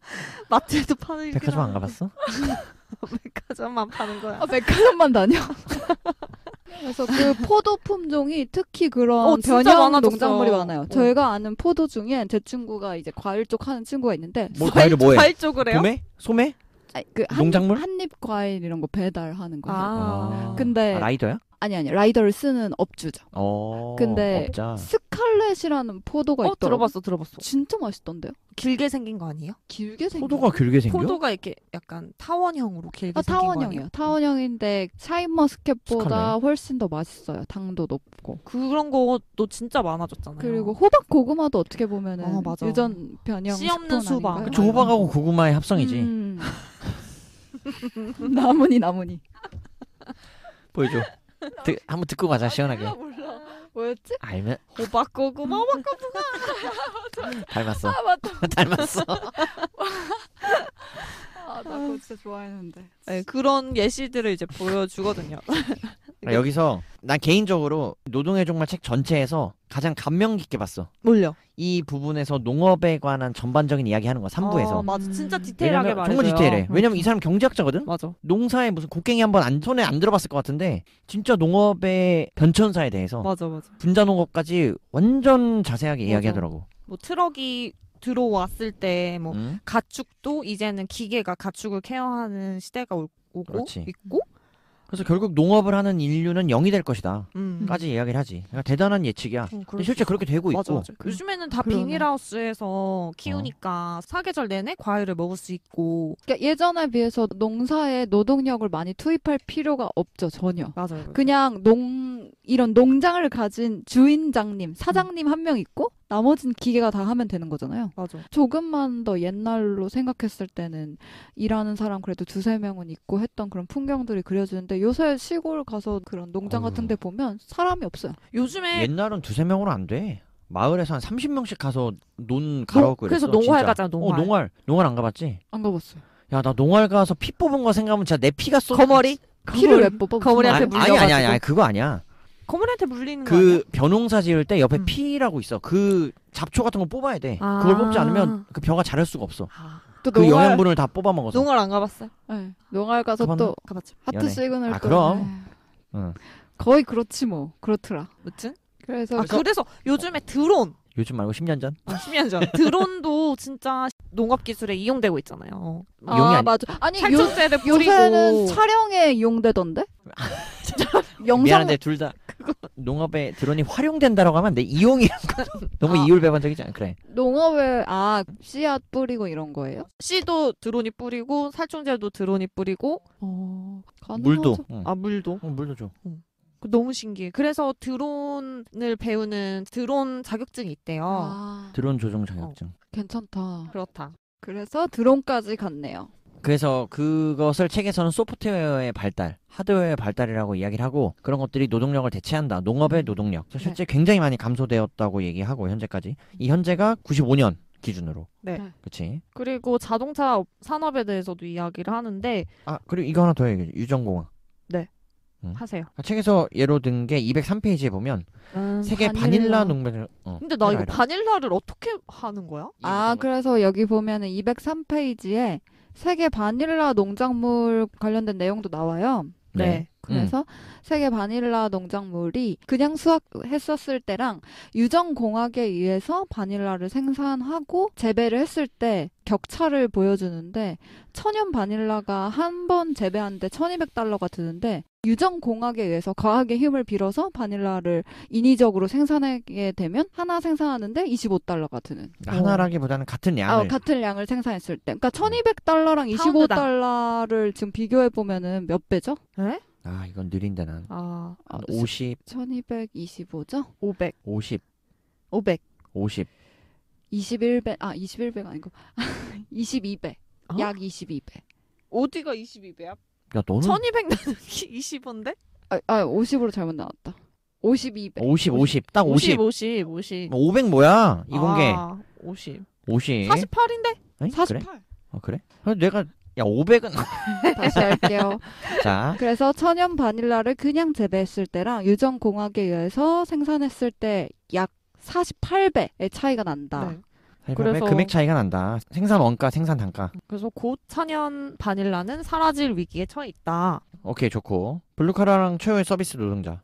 마트에도 파는 백화점
안 가봤어?
백화점만 파는 거야. 아, 백화점만 다녀. 그래서 그
포도 품종이 특히 그런 어, 변형 많아 농작물이 많아요. 어. 저희가 아는 포도 중에 제 친구가 이제 과일 쪽 하는 친구가 있는데 뭐과일뭐 과일 쪽을 해요? 도매? 소매? 아그 농작물? 한입 과일 이런 거 배달하는 거예요. 아. 아. 근데 아, 라이더야? 아니 아니 라이더를 쓰는 업주죠. 어, 근데 업자. 스칼렛이라는 포도가 어, 있더라고. 들어봤어, 들어봤어. 진짜 맛있던데요? 길게 생긴 거 아니에요? 길게 생긴. 포도가 길게 생겨? 포도가 이렇게 약간 타원형으로 길게 아, 생긴 거 아니에요? 타원형이요. 타원형인데 샤인머스켓보다 훨씬 더 맛있어요. 당도 높고. 그런 것도 진짜 많아졌잖아요. 그리고 호박 고구마도 어떻게 보면은 아, 유전 변형 씨 없는 수박. 그쵸,
호박하고 고구마의 합성이지. 음.
나무니 나무니.
보여줘. 드, 한번 듣고 가자 시원하게. 아,
몰라. 뭐였지? 알면 호박 고구마 뭐, 호박 고구마.
닮았어. 아 맞다. 닮았어. 아, 나 그거 진짜 좋아했는데.
네, 그런 예시들을 이제 보여주거든요.
그러니까 여기서 난 개인적으로 노동의 종말 책 전체에서 가장 감명 깊게 봤어. 몰려. 이 부분에서 농업에 관한 전반적인 이야기 하는 거 3부에서. 아, 맞아.
진짜 음. 디테일하게 말해. 정말 디테일해. 음.
왜냐면 이 사람 경제학자거든. 맞아. 농사에 무슨 곡괭이 한 번 안 손에 안 들어봤을 것 같은데 진짜 농업의 변천사에 대해서 맞아, 맞아. 분자 농업까지 완전 자세하게 맞아. 이야기하더라고.
뭐 트럭이 들어왔을 때뭐 음? 가축도 이제는 기계가 가축을 케어하는 시대가 올, 오고 그렇지. 있고
그래서 결국 농업을 하는 인류는 영이 될 것이다. 음. 까지 이야기를 하지. 그러니까 대단한 예측이야. 음, 근데 실제 그렇죠. 그렇게 되고 맞아, 있고. 맞아. 그,
요즘에는 다 그러네. 비닐하우스에서 어. 키우니까 어. 사계절 내내 과일을 먹을 수
있고. 그러니까 예전에 비해서 농사에 노동력을 많이 투입할 필요가 없죠 전혀. 맞아요. 그냥 농 이런 농장을 가진 주인장님, 사장님 음. 한명 있고 나머진 기계가 다 하면 되는 거잖아요. 맞아. 조금만 더 옛날로 생각했을 때는 일하는 사람 그래도 두세 명은 있고 했던 그런 풍경들이 그려지는데 요새 시골 가서 그런 농장 어. 같은 데 보면 사람이 없어요. 요즘에
옛날은 두세 명으로 안 돼. 마을에서 한 30명씩 가서 논 가라고 그랬어. 그래서 농활 진짜. 가 농활. 어, 농활. 농활 안 가봤지? 안가봤어 야, 나 농활 가서 피 뽑은 거 생각하면 진짜 내 피가 쏟 거머리?
피를 왜 뽑아? 거머리한테 아니, 물려가지고. 아니, 아니, 아니, 아니,
그거 아니야.
거물한테 물리는 거야그
변홍사 지을 때 옆에 음. 피라고 있어. 그 잡초 같은 거 뽑아야 돼.
아. 그걸 뽑지 않으면
그 벼가 자랄 수가 없어. 아. 또그 농활, 영양분을 다 뽑아 먹어서.
농활 안 가봤어요? 네. 농활 가서 가봤나? 또 가봤죠. 하트 연애. 시그널 아, 그럼. 네. 응. 거의 그렇지 뭐. 그렇더라. 무튼 그래서 아, 그래서, 그래서
요즘에 드론
요즘 말고 10년 전?
아, 어, 10년 전. 드론도 진짜 농업 기술에 이용되고 있잖아요. 아, 아, 니 맞아. 아니, 요, 뿌리고... 요새는
촬영에 이용되던데?
영상
미안한데 둘다 그거. 농업에 드론이 활용된다라고 하면 내 이용이란 건 너무 아. 이율배반적이지 않아? 그래.
농업을 아 씨앗 뿌리고 이런 거예요? 씨도 드론이 뿌리고 살충제도 드론이
뿌리고 어, 가능하죠. 물도. 응. 아
물도. 어, 물도 줘. 그
너무 신기해. 그래서 드론을 배우는 드론 자격증이 있대요. 아,
드론 조종 자격증. 어,
괜찮다. 그렇다. 그래서 드론까지 갔네요.
그래서 그것을 책에서는 소프트웨어의 발달, 하드웨어의 발달이라고 이야기를 하고 그런 것들이 노동력을 대체한다. 농업의 노동력. 그래서 실제 네. 굉장히 많이 감소되었다고 얘기하고 현재까지 이 현재가 95년 기준으로. 네. 네. 그렇지.
그리고 자동차 산업에 대해서도 이야기를 하는데
아 그리고 이거 하나 더 얘기해 유전공학. 네. 응. 하세요. 아, 책에서 예로 든 게 203페이지에 보면
음, 세계 바닐라, 바닐라 농민을 어, 근데 나 이거 바닐라를 어떻게
하는 거야?
아 그래서 여기 보면은 203페이지에 세계 바닐라 농작물 관련된 내용도 나와요. 네. 네. 음. 그래서 음. 세계 바닐라 농작물이 그냥 수확했었을 때랑 유전 공학에 의해서 바닐라를 생산하고 재배를 했을 때 격차를 보여주는데 천연 바닐라가 한 번 재배하는데 1,200달러가 드는데 유전공학에 의해서 과학의 힘을 빌어서 바닐라를 인위적으로 생산하게 되면 하나 생산하는데 25달러가 드는. 그러니까
하나라기보다는 같은 양을. 아, 같은
양을 생산했을 때. 그러니까 1200달러랑 음. 25달러를 지금 비교해 보면은 몇 배죠? 에? 네?
아, 이건 느린데 난.
아, 아 50. 1225죠? 500. 50. 500. 50. 21배. 아, 21배가 아니고 22배. 어? 약 22배. 어디가 22배야? 야 너는 1200 나누기 20원데? 아, 아 50으로 잘못 나왔다. 5 2 50 50딱 50. 50 50 50.
500 뭐야? 이공개.
아, 50. 50. 48인데?
에이? 48. 그래? 아 그래? 아, 내가 야 500은 다시 할게요.
자. 그래서 천연 바닐라를 그냥 재배했을 때랑 유전 공학에 의해서 생산했을 때 약 48배의 차이가 난다. 네.
그래서 금액 차이가 난다. 생산 원가, 생산 단가.
그래서 고천연 바닐라는
사라질 위기에 처해 있다.
오케이 좋고 블루카라랑 최후의 서비스 노동자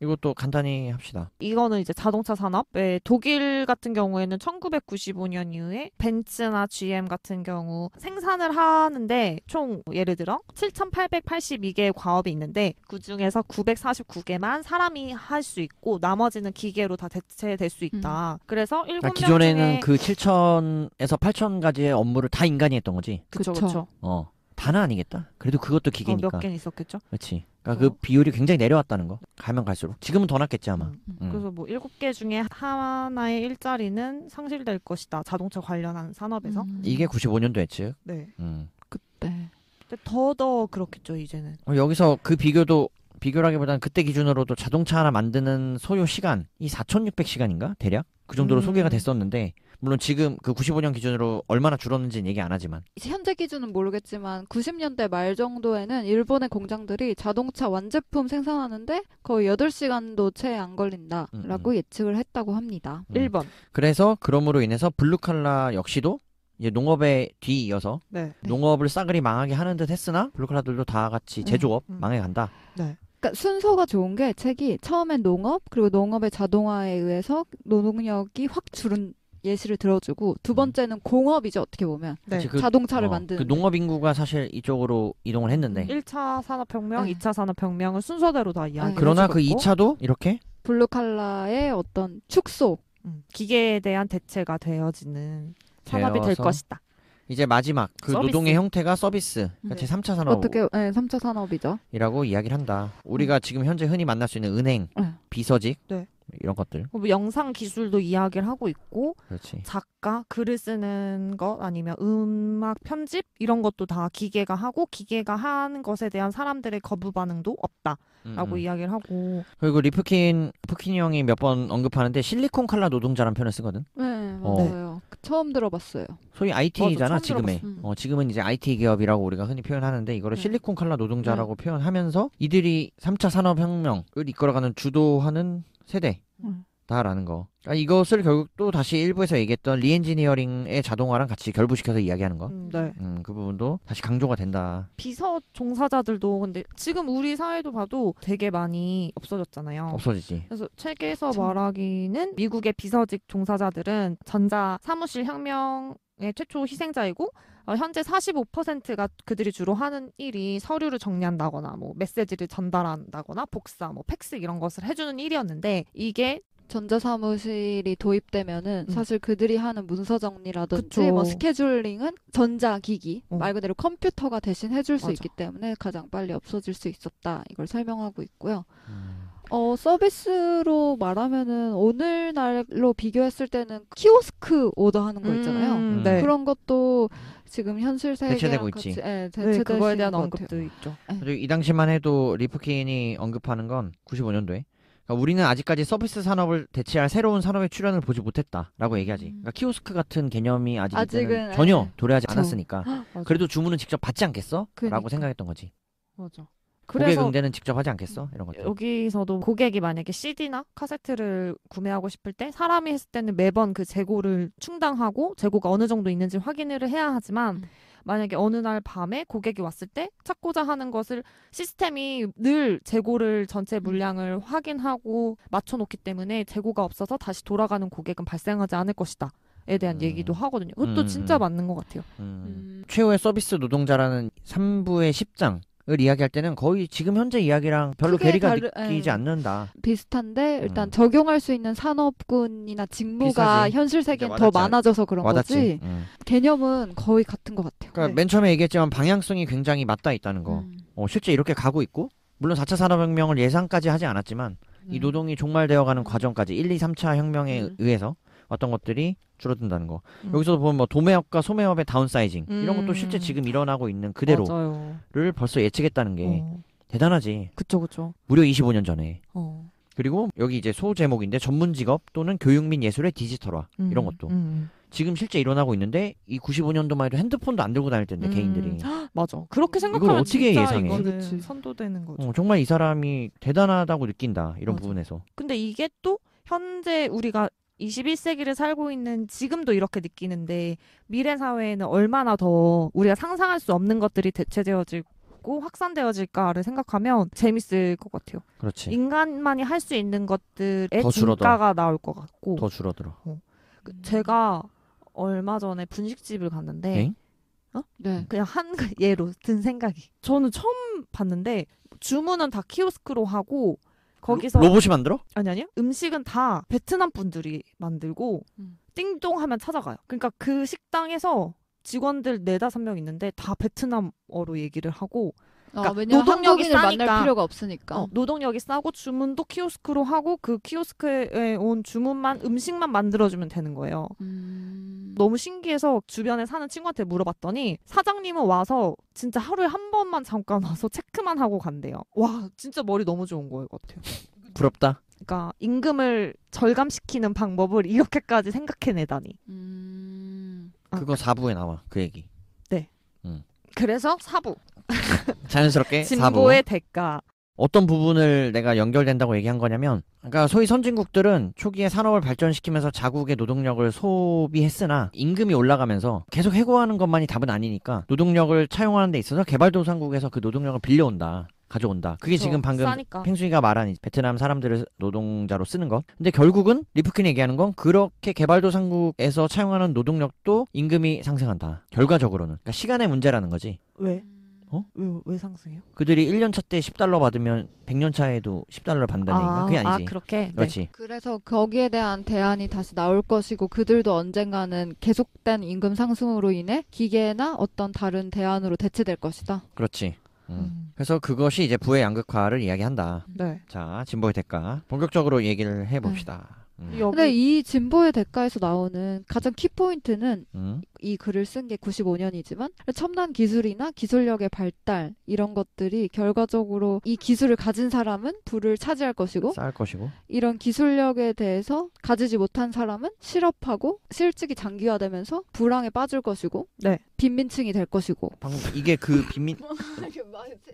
이것도 간단히 합시다.
이거는 이제 자동차 산업에 네, 독일 같은 경우에는 1995년 이후에 벤츠나 GM 같은 경우 생산을 하는데 총 예를 들어 7,882개의 과업이 있는데 그 중에서 949개만 사람이 할 수 있고 나머지는 기계로 다 대체될 수 있다. 음. 그래서 아, 일곱 기존에는 중에... 그
7,000에서 8,000까지의 업무를 다 인간이 했던 거지. 그렇죠. 어. 다는 아니겠다. 그래도 그것도 기계니까. 어, 몇 개는 있었겠죠. 그렇지. 그러니까 그 비율이 굉장히 내려왔다는 거. 가면 갈수록 지금은 더 낫겠지 아마. 음,
음. 음. 그래서 뭐 일곱 개 중에 하나의 일자리는 상실될 것이다. 자동차 관련한 산업에서. 음. 이게
95년도에 즉. 네. 음.
그때. 근데 더더 그렇겠죠 이제는.
어, 여기서 그 비교도 비교라기보다는 그때 기준으로도 자동차 하나 만드는 소요 시간이 4,600시간인가 대략 그 정도로 음. 소개가 됐었는데 물론 지금 그 95년 기준으로 얼마나 줄었는지는 얘기 안 하지만
현재 기준은 모르겠지만 90년대 말 정도에는 일본의 공장들이 자동차 완제품 생산하는데 거의 8시간도 채 안 걸린다라고 음, 음. 예측을 했다고 합니다. 음. 1번.
그래서 그러므로 인해서 블루칼라 역시도 이제 농업에 뒤이어서 네. 농업을 싸그리 망하게 하는 듯 했으나 블루칼라들도 다 같이 음, 제조업 음. 망해간다.
네. 그러니까 순서가 좋은 게 책이 처음엔 농업 그리고 농업의 자동화에 의해서 노동력이 확 줄은 예시를 들어주고 두 음. 번째는 공업이죠 어떻게 보면 네. 그 자동차를 어, 만드는 그
농업 인구가 사실 이쪽으로 이동을 했는데
1차 음, 산업혁명, 네. 2차 산업혁명을 순서대로 다 네, 이야기. 그러나 그 2차도 이렇게 블루 칼라의 어떤 축소 음, 기계에 대한 대체가 되어지는
산업이 될 되어서 것이다. 이제 마지막 그 서비스. 노동의 형태가 서비스 그러니까 네. 제3차 산업이라고 어떻게
네, 3차 산업이죠
이야기를 한다. 우리가 지금 현재 흔히 만날 수 있는 은행, 네. 비서직, 네. 이런 것들.
어, 뭐 영상 기술도 이야기를 하고 있고 그렇지. 작가 글을 쓰는 것 아니면 음악 편집 이런 것도 다 기계가 하고 기계가 하는 것에 대한 사람들의 거부 반응도 없다라고 음, 음 이야기를 하고
그리고 리프킨 푸킨 형이 몇 번 언급하는데 실리콘 칼라 노동자란 표현을 쓰거든. 네
어. 맞아요. 어. 처음 들어봤어요.
소위 IT잖아 맞아, 지금의. 음. 어, 지금은 이제 IT 기업이라고 우리가 흔히 표현하는데 이거를 네. 실리콘 칼라 노동자라고 네. 표현하면서 이들이 3차 산업혁명을 이끌어가는 주도하는 세대 다라는 거. 그러니까 이것을 결국 또 다시 일부에서 얘기했던 리엔지니어링의 자동화랑 같이 결부시켜서 이야기하는 것. 음, 네. 음, 그 부분도 다시 강조가 된다.
비서 종사자들도 근데 지금 우리 사회도 봐도 되게 많이 없어졌잖아요. 없어지지. 그래서 책에서 참... 말하기는 미국의 비서직 종사자들은 전자 사무실 혁명 의 최초 희생자이고 어, 현재 45%가 그들이 주로 하는 일이 서류를 정리한다거나 뭐 메시지를 전달한다거나 복사, 뭐 팩스 이런 것을 해주는
일이었는데 이게 전자사무실이 도입되면은 음. 사실 그들이 하는 문서 정리라든지 뭐 스케줄링은 전자기기 어. 말 그대로 컴퓨터가 대신 해줄 수 맞아. 있기 때문에 가장 빨리 없어질 수 있었다 이걸 설명하고 있고요. 음. 어, 서비스로 말하면은 오늘날로 비교했을 때는 키오스크 오더하는 거 있잖아요. 음, 음. 네. 그런 것도 지금 현실 세계랑 대체되고 같이 있지. 예, 네, 대체되시는 그거에 대한 언급도 있죠. 예.
그리고 이 당시만 해도 리프킨이 언급하는 건 95년도에 그러니까 우리는 아직까지 서비스 산업을 대체할 새로운 산업의 출현을 보지 못했다라고 얘기하지. 음. 그러니까 키오스크 같은 개념이 아직 아직은, 전혀 예. 도래하지 않았으니까 그래도 주문은 직접 받지 않겠어?라고 그러니까. 생각했던 거지.
맞아. 고객 그래서 응대는
직접 하지 않겠어? 이런 것들.
여기서도 고객이 만약에 CD나 카세트를 구매하고 싶을 때 사람이 했을 때는 매번 그 재고를 충당하고 재고가 어느 정도 있는지 확인을 해야 하지만 만약에 어느 날 밤에 고객이 왔을 때 찾고자 하는 것을 시스템이 늘 재고를 전체 음. 물량을 확인하고 맞춰놓기 때문에 재고가 없어서 다시 돌아가는 고객은 발생하지 않을 것이다. 에 대한 음. 얘기도 하거든요. 그것도 음. 진짜 맞는 것 같아요. 음. 음.
최후의 서비스 노동자라는 3부의 10장 을 이야기할 때는 거의 지금 현재 이야기랑 별로 크 괴리가 다르- 느끼지 예. 않는다.
비슷한데 일단 음. 적용할 수 있는 산업군이나 직무가 비슷하지. 현실 세계는 더 많아져서 그런 거지 와닿지. 음. 개념은 거의 같은 것 같아요.
그러니까 네. 맨 처음에 얘기했지만 방향성이 굉장히 맞닿아 있다는 거. 음. 어, 실제 이렇게 가고 있고 물론 4차 산업혁명을 예상까지 하지 않았지만 이 네. 노동이 종말되어가는 과정까지 1, 2, 3차 혁명에 음. 의해서 어떤 것들이 줄어든다는 거. 음. 여기서도 보면 뭐 도매업과 소매업의 다운사이징 음. 이런 것도 실제 음. 지금 일어나고 있는 그대로를 맞아요. 벌써 예측했다는 게 어. 대단하지. 그쵸 그쵸. 무려 25년 전에. 어. 그리고 여기 이제 소 제목인데 전문 직업 또는 교육 및 예술의 디지털화 음. 이런 것도 음, 음. 지금 실제 일어나고 있는데 이 95년도만 해도 핸드폰도 안 들고 다닐 텐데 개인들이 맞아 그렇게 생각하면 이걸 어떻게 예상해?
그치. 선도되는 거죠. 어,
정말 이 사람이 대단하다고 느낀다 이런 맞아. 부분에서.
근데 이게 또 현재 우리가 21세기를 살고 있는 지금도 이렇게 느끼는데 미래 사회에는 얼마나 더 우리가 상상할 수 없는 것들이 대체되어지고 확산되어질까를 생각하면 재밌을 것 같아요. 그렇지. 인간만이 할 수 있는 것들의 진가가 나올 것 같고 더 줄어들어. 어. 그 음. 제가 얼마 전에 분식집을 갔는데 어? 네. 그냥 한 그 예로 든 생각이 저는 처음 봤는데 주문은 다 키오스크로 하고 거기서 로봇이 만들어? 아니 아니요. 음식은 다 베트남 분들이 만들고 음. 띵동 하면 찾아가요. 그러니까 그 식당에서 직원들 네 다섯 명 있는데 다 베트남어로 얘기를 하고 그러니까 어, 노동력이 싸니까 만날 필요가 없으니까 어, 노동력이 싸고 주문도 키오스크로 하고 그 키오스크에 온 주문만 음식만 만들어주면 되는 거예요. 음... 너무 신기해서 주변에 사는 친구한테 물어봤더니 사장님은 와서 진짜 하루에 한 번만 잠깐 와서 체크만 하고 간대요. 와 진짜 머리 너무 좋은 거예요, 같아요. 부럽다. 그러니까 임금을 절감시키는 방법을 이렇게까지 생각해내다니. 음...
그거 4부에 나와 그 얘기.
그래서 사부.
자연스럽게 진보의 사부. 대가. 어떤 부분을 내가 연결된다고 얘기한 거냐면 그러니까 소위 선진국들은 초기에 산업을 발전시키면서 자국의 노동력을 소비했으나 임금이 올라가면서 계속 해고하는 것만이 답은 아니니까 노동력을 차용하는 데 있어서 개발도상국에서 그 노동력을 빌려온다. 가져온다. 그게 그쵸, 지금 방금 싸니까. 팽순이가 말한 베트남 사람들을 노동자로 쓰는 거. 근데 결국은 리프킨 얘기하는 건 그렇게 개발도상국에서 차용하는 노동력도 임금이 상승한다. 결과적으로는. 그러니까 시간의 문제라는 거지.
왜? 어? 왜,
왜 상승해요?
그들이 1년차 때 10달러 받으면 100년 차에도 10달러 받는다니까기 그게 아, 아, 아니지. 아, 그렇게? 네. 그렇지.
그래서 거기에 대한 대안이 다시 나올 것이고 그들도 언젠가는 계속된 임금 상승으로 인해 기계나 어떤 다른 대안으로 대체될 것이다.
그렇지. 음. 음. 그래서 그것이 이제 부의 양극화를 이야기한다. 네. 자, 진보의 대가. 본격적으로 얘기를 해봅시다. 네. 음.
근데 이 진보의 대가에서 나오는 가장 키포인트는 음? 이 글을 쓴 게 95년이지만 첨단 기술이나 기술력의 발달 이런 것들이 결과적으로 이 기술을 가진 사람은 부를 차지할 것이고 쌓을 것이고 이런 기술력에 대해서 가지지 못한 사람은 실업하고 실직이 장기화되면서 불황에 빠질 것이고 네. 빈민층이 될 것이고 방금
이게 그 빈민 그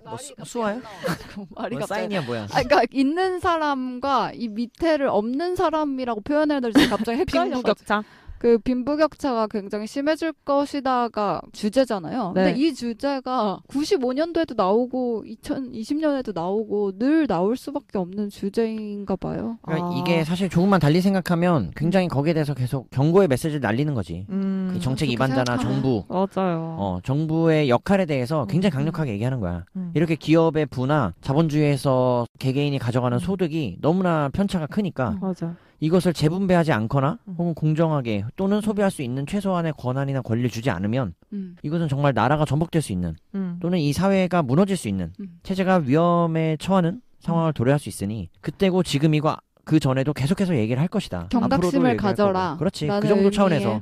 뭐 수, 수화야? 그 말이 뭐 사인이야 뭐야? 아, 그러니까 있는 사람과 이 밑에를 없는 사람이라고 표현해야될지 갑자기 헷갈려. 빈부격차. 그 빈부격차가 굉장히 심해질 것이다가 주제잖아요. 네. 근데 이 주제가 95년도에도 나오고 2020년에도 나오고 늘 나올 수밖에 없는 주제인가 봐요. 그러니까 아. 이게 사실
조금만 달리 생각하면 굉장히 거기에 대해서 계속 경고의 메시지를 날리는 거지. 음, 그 정책 이반자나 정부,
맞아요.
어, 정부의 역할에 대해서 음. 굉장히 강력하게 얘기하는 거야. 음. 이렇게 기업의 부나 자본주의에서 개개인이 가져가는 소득이 너무나 편차가 크니까. 맞아. 이것을 재분배하지 않거나 음. 혹은 공정하게 또는 소비할 수 있는 최소한의 권한이나 권리를 주지 않으면 음. 이것은 정말 나라가 전복될 수 있는 음. 또는 이 사회가 무너질 수 있는 음. 체제가 위험에 처하는 상황을 음. 도래할 수 있으니 그때고 지금이고 아, 그 전에도 계속해서 얘기를 할 것이다. 경각심을 가져라. 그렇지. 그 정도 차원에서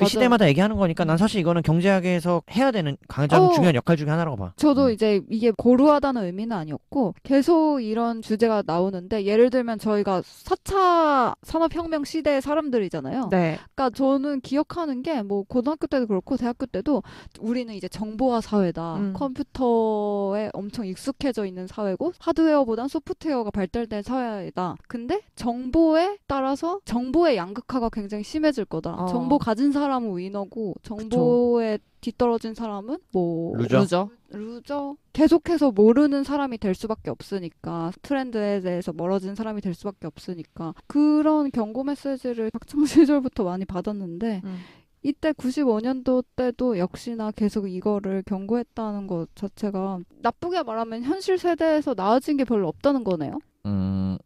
그 맞아. 시대마다 얘기하는 거니까 난 사실 이거는 경제학에서 해야 되는 가장 어. 중요한 역할 중에 하나라고 봐.
저도 음. 이제 이게 고루하다는 의미는 아니었고 계속 이런 주제가 나오는데 예를 들면 저희가 4차 산업혁명 시대의 사람들이잖아요. 네. 그러니까 저는 기억하는 게 뭐 고등학교 때도 그렇고 대학교 때도 우리는 이제 정보화 사회다. 음. 컴퓨터에 엄청 익숙해져 있는 사회고 하드웨어보단 소프트웨어가 발달된 사회다. 근데 정보에 따라서 정보의 양극화가 굉장히 심해질 거다. 어. 정보 가진 사람 사람은 위너고 정보에 그쵸. 뒤떨어진 사람은 뭐 루저? 루저? 루저? 계속해서 모르는 사람이 될 수밖에 없으니까 트렌드에 대해서 멀어진 사람이 될 수밖에 없으니까 그런 경고 메시지를 학창 시절부터 많이 받았는데 음. 이때 95년도 때도 역시나 계속 이거를 경고했다는 것 자체가 나쁘게 말하면 현실 세대에서 나아진 게 별로 없다는 거네요.
음.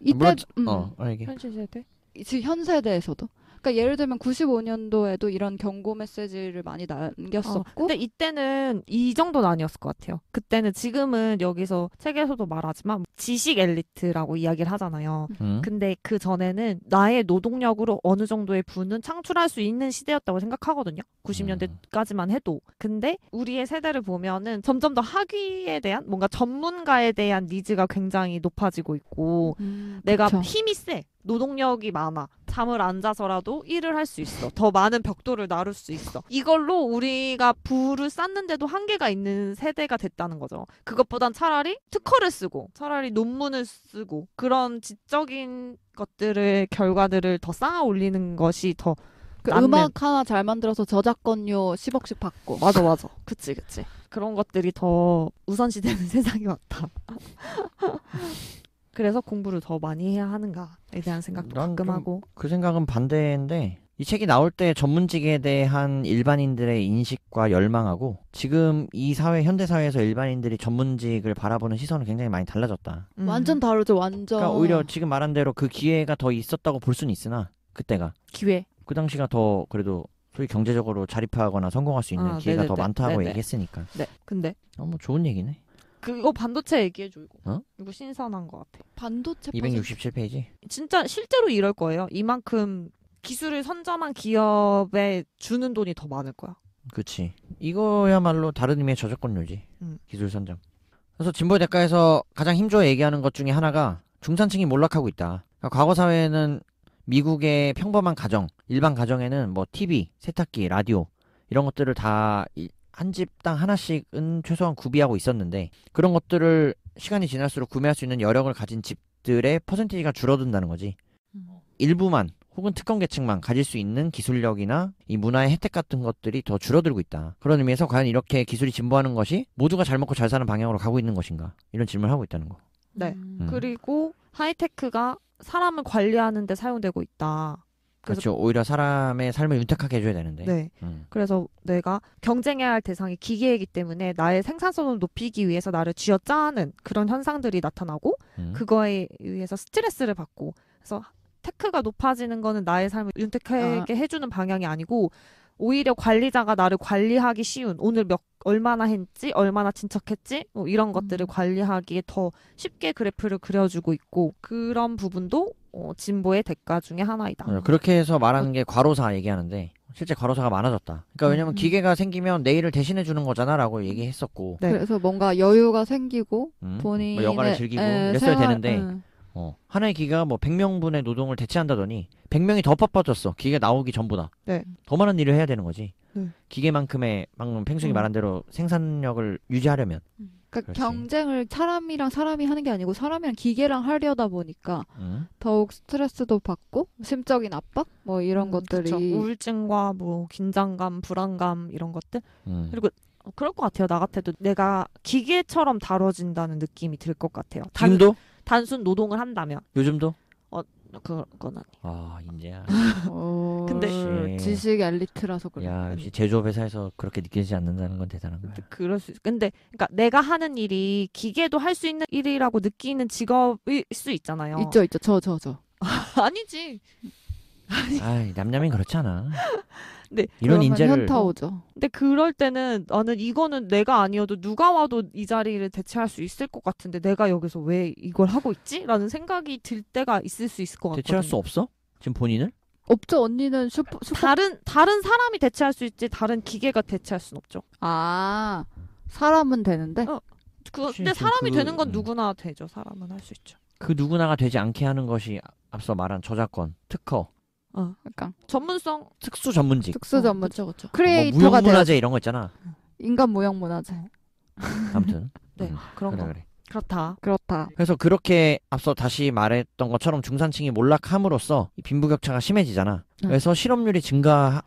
이때 물론, 음. 어, 어
현실 세대? 지금 현 세대에서도 그러니까 예를 들면 95년도에도 이런 경고 메시지를 많이 어, 남겼었고. 어, 근데
이때는 이 정도는 아니었을 것 같아요. 그때는 지금은 여기서 책에서도 말하지만 지식 엘리트라고 이야기를 하잖아요. 음. 음. 근데 그 전에는 나의 노동력으로 어느 정도의 부는 창출할 수 있는 시대였다고 생각하거든요. 90년대까지만 해도. 근데 우리의 세대를 보면은 점점 더 학위에 대한 뭔가 전문가에 대한 니즈가 굉장히 높아지고 있고 음, 내가 힘이 세. 노동력이 많아. 잠을 안 자서라도 일을 할 수 있어. 더 많은 벽돌을 나눌 수 있어. 이걸로 우리가 부를 쌓는데도 한계가 있는 세대가 됐다는 거죠. 그것보단 차라리 특허를 쓰고 차라리 논문을 쓰고 그런
지적인
것들을 결과들을 더 쌓아 올리는 것이 더그 음악
하나 잘 만들어서 저작권료 10억씩 받고. 맞아, 맞아.
그치, 그치. 그런 것들이 더 우선시되는 세상이
왔다. 그래서 공부를 더
많이 해야 하는가에 대한 생각도 난 가끔 하고
그 생각은 반대인데 이 책이 나올 때 전문직에 대한 일반인들의 인식과 열망하고 지금 이 사회 현대 사회에서 일반인들이 전문직을 바라보는 시선은 굉장히 많이 달라졌다.
음. 완전 다르죠, 완전. 그러니까 오히려
지금 말한 대로 그 기회가 더 있었다고 볼 수는 있으나 그때가 기회. 그 당시가 더 그래도 소위 경제적으로 자립하거나 성공할 수 있는 아, 기회가 더 네네네. 많다고 네네. 얘기했으니까. 네. 근데 어, 뭐 좋은 얘기네.
그거 반도체 얘기해줘 이거. 어? 이거 신선한 것 같아. 반도체 267페이지. 진짜 실제로 이럴 거예요. 이만큼 기술을 선점한 기업에 주는 돈이 더 많을 거야.
그치. 이거야말로 다른 의미의 저작권료지. 음. 기술 선점. 그래서 진보 대가에서 가장 힘줘 얘기하는 것 중에 하나가 중산층이 몰락하고 있다. 그러니까 과거 사회에는 미국의 평범한 가정, 일반 가정에는 뭐 TV, 세탁기, 라디오 이런 것들을 다한 집당 하나씩은 최소한 구비하고 있었는데 그런 것들을 시간이 지날수록 구매할 수 있는 여력을 가진 집들의 퍼센티지가 줄어든다는 거지. 음. 일부만 혹은 특권 계층만 가질 수 있는 기술력이나 이 문화의 혜택 같은 것들이 더 줄어들고 있다. 그런 의미에서 과연 이렇게 기술이 진보하는 것이 모두가 잘 먹고 잘 사는 방향으로 가고 있는 것인가? 이런 질문을 하고 있다는 거.
네. 음. 음. 그리고 하이테크가 사람을 관리하는 데 사용되고 있다. 그렇죠.
오히려 사람의 삶을 윤택하게 해줘야 되는데. 네. 음.
그래서 내가 경쟁해야 할 대상이 기계이기 때문에 나의 생산성을 높이기 위해서 나를 쥐어짜는 그런 현상들이 나타나고 음. 그거에 의해서 스트레스를 받고 그래서 테크가 높아지는 거는 나의 삶을 윤택하게 아. 해주는 방향이 아니고 오히려 관리자가 나를 관리하기 쉬운 오늘 몇 얼마나 했지 얼마나 친척했지 뭐 이런 것들을 음. 관리하기에 더 쉽게 그래프를 그려주고 있고 그런 부분도 어, 진보의 대가 중에 하나이다.
네, 그렇게 해서 말하는 그 게 과로사 얘기하는데 실제 과로사가 많아졌다. 그러니까 음, 왜냐면 음. 기계가 생기면 내일을 대신해 주는 거잖아라고 얘기했었고 네. 그래서
뭔가 여유가 생기고 음, 본인 뭐 여가를 즐기고 예, 이어야 되는데 음.
어, 하나의 기계가 뭐 100명분의 노동을 대체한다더니 100명이 더 바빠졌어. 기계 나오기 전보다. 네. 더 많은 일을 해야 되는 거지. 네. 기계만큼의 방금 팽숙이 음. 말한 대로 생산력을 유지하려면.
음.
그러니까 그렇지. 경쟁을 사람이랑 사람이 하는 게 아니고 사람이랑 기계랑 하려다 보니까 응? 음. 더욱 스트레스도 받고 심적인 압박 뭐 이런 음, 것들이 그쵸.
우울증과 뭐 긴장감, 불안감 이런 것들 응. 음. 그리고 어, 그럴 것 같아요. 나 같아도 내가 기계처럼 다뤄진다는 느낌이 들 것 같아요. 단, 지금도 단순 노동을 한다면 요즘도 어, 그건 아니아 인제야. 오, 근데 역시. 지식
엘리트라서 그래. 야 역시
제조업 회사에서 그렇게 느끼지 않는다는 건 대단한 거야.
그럴 수. 근데
그러니까 내가 하는 일이 기계도 할 수 있는 일이라고 느끼는 직업일 수 있잖아요. 있죠
있죠 저 저 저.
아니지.
아 남녀민 그렇지 아
근데 네, 이런 인재를 현타 오죠. 근데 그럴 때는 나는 이거는 내가 아니어도 누가 와도 이 자리를 대체할 수 있을 것 같은데 내가 여기서 왜 이걸 하고 있지?라는 생각이 들 때가 있을 수 있을 것 같아요. 대체할 수
없어? 지금 본인을?
없죠. 언니는 슈퍼, 슈퍼... 다른 다른 사람이 대체할 수 있지 다른 기계가 대체할 수는 없죠. 아 사람은 되는데. 어, 그, 근데 사람이 그... 되는 건 누구나 되죠. 사람은 할 수 있죠.
그 누구나가 되지 않게 하는 것이 앞서 말한 저작권, 특허,
어. 그러니까 전문성 특수 전문직. 특수 어, 전문. 그쵸 그쵸. 뭐 크리에이터가 돼 무형문화재 이런 거 있잖아. 인간 모형 문화재. 어. 아무튼 네 음, 그런 그래 거. 그래. 그렇다. 그렇다.
그래서 그렇게 앞서 다시 말했던 것처럼 중산층이 몰락함으로써 빈부격차가 심해지잖아. 네. 그래서 실업률이 증가하는데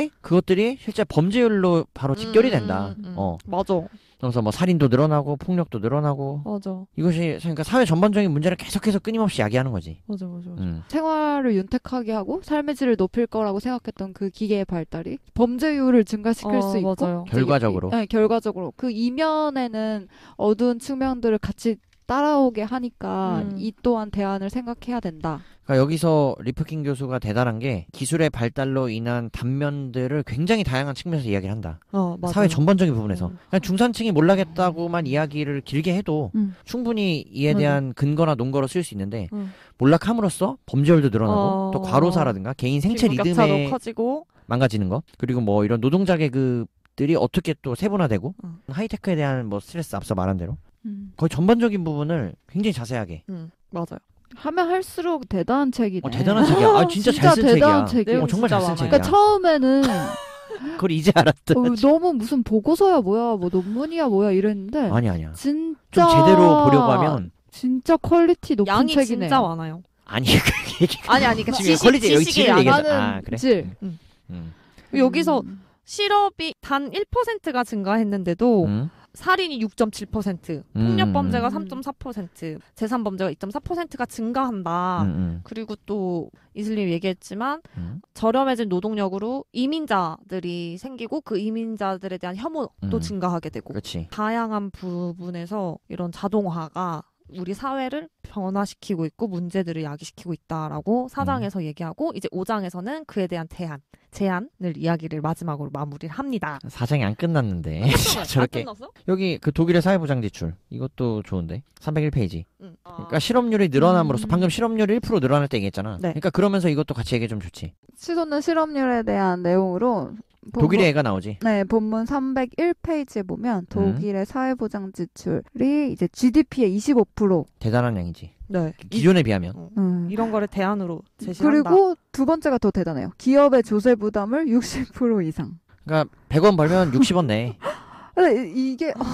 고하 그것들이 실제 범죄율로 바로 직결이 음, 된다. 음, 음, 음. 어. 맞아. 그래서 뭐 살인도 늘어나고 폭력도 늘어나고 맞아. 이것이 그러니까 사회 전반적인 문제를 계속해서 끊임없이 야기하는 거지. 맞아 맞아. 맞아. 음.
생활을 윤택하게 하고 삶의 질을 높일 거라고 생각했던 그 기계의 발달이 범죄율을 증가시킬 어, 수 있고 맞아요.
결과적으로. 네,
결과적으로 그 이면에는 어두운 측면들을 같이 따라오게 하니까 음. 이 또한 대안을 생각해야 된다.
그러니까 여기서 리프킹 교수가 대단한 게 기술의 발달로 인한 단면들을 굉장히 다양한 측면에서 이야기를 한다.
어, 사회 전반적인
부분에서 음. 그냥 중산층이 몰락했다고만 이야기를 길게 해도 음. 충분히 이에 대한 근거나 논거로 쓸 수 있는데 음. 몰락함으로써 범죄율도 늘어나고 어... 또 과로사라든가 개인 생체 리듬에 커지고 망가지는 거 그리고 뭐 이런 노동자 계급 들이 어떻게 또 세분화되고 어. 하이테크에 대한 뭐 스트레스 앞서 말한 대로 음. 거의 전반적인 부분을 굉장히 자세하게. 음, 맞아요.
하면 할수록 대단한 책이네. 어, 대단한 책이야. 아, 진짜, 진짜 잘쓴 대단한 책이야. 어, 정말 잘 쓴 책이야. 그러니까 처음에는
그걸 이제 알았다.
어, 너무 무슨 보고서야 뭐야 뭐 논문이야 뭐야 이랬는데 아니 아니야. 진짜 좀 제대로 보려고 하면 진짜 퀄리티 높은 양이 책이네. 진짜 많아요.
아니 그 얘기 아니 아니 그러니까 지식, 퀄리티 여기 지금 얘기하는 아, 그래? 질.
음.
음. 음. 여기서 음. 실업이 단 1%가 증가했는데도 음? 살인이 6.7%, 폭력 범죄가 3.4%, 음. 재산 범죄가 2.4%가 증가한다. 음, 음 그리고 또 이슬님 얘기했지만 음. 저렴해진 노동력으로 이민자들이 생기고 그 이민자들에 대한 혐오도 음. 증가하게 되고 그치. 다양한 부분에서 이런 자동화가 우리 사회를 변화시키고 있고 문제들을 야기시키고 있다라고 사장에서 음. 얘기하고 이제 오장에서는 그에 대한 대안 제안을 이야기를 마지막으로 마무리를 합니다.
사정이안 끝났는데 아, 저렇게 안 아, 끝났어? 여기 그 독일의 사회보장 지출 이것도 좋은데 301페이지. 응. 음. 아... 그러니까 실업률이 늘어남으로써 음... 방금 실업률 1% 늘어날 때 얘기했잖아. 네. 그러니까 그러면서 이것도 같이 얘기 좀 좋지.
시도는 실업률에 대한 내용으로 독일의 애가 나오지. 네, 본문 301페이지에 보면 음. 독일의 사회보장 지출이 이제 GDP의 25%
대단한 양이지. 네. 기존에 비하면.
음. 이런 거를 대안으로 제시한다. 그리고 두 번째가 더 대단해요. 기업의 조세 부담을 60% 이상.
그러니까 100원 벌면 60원 내.
이- 게 어,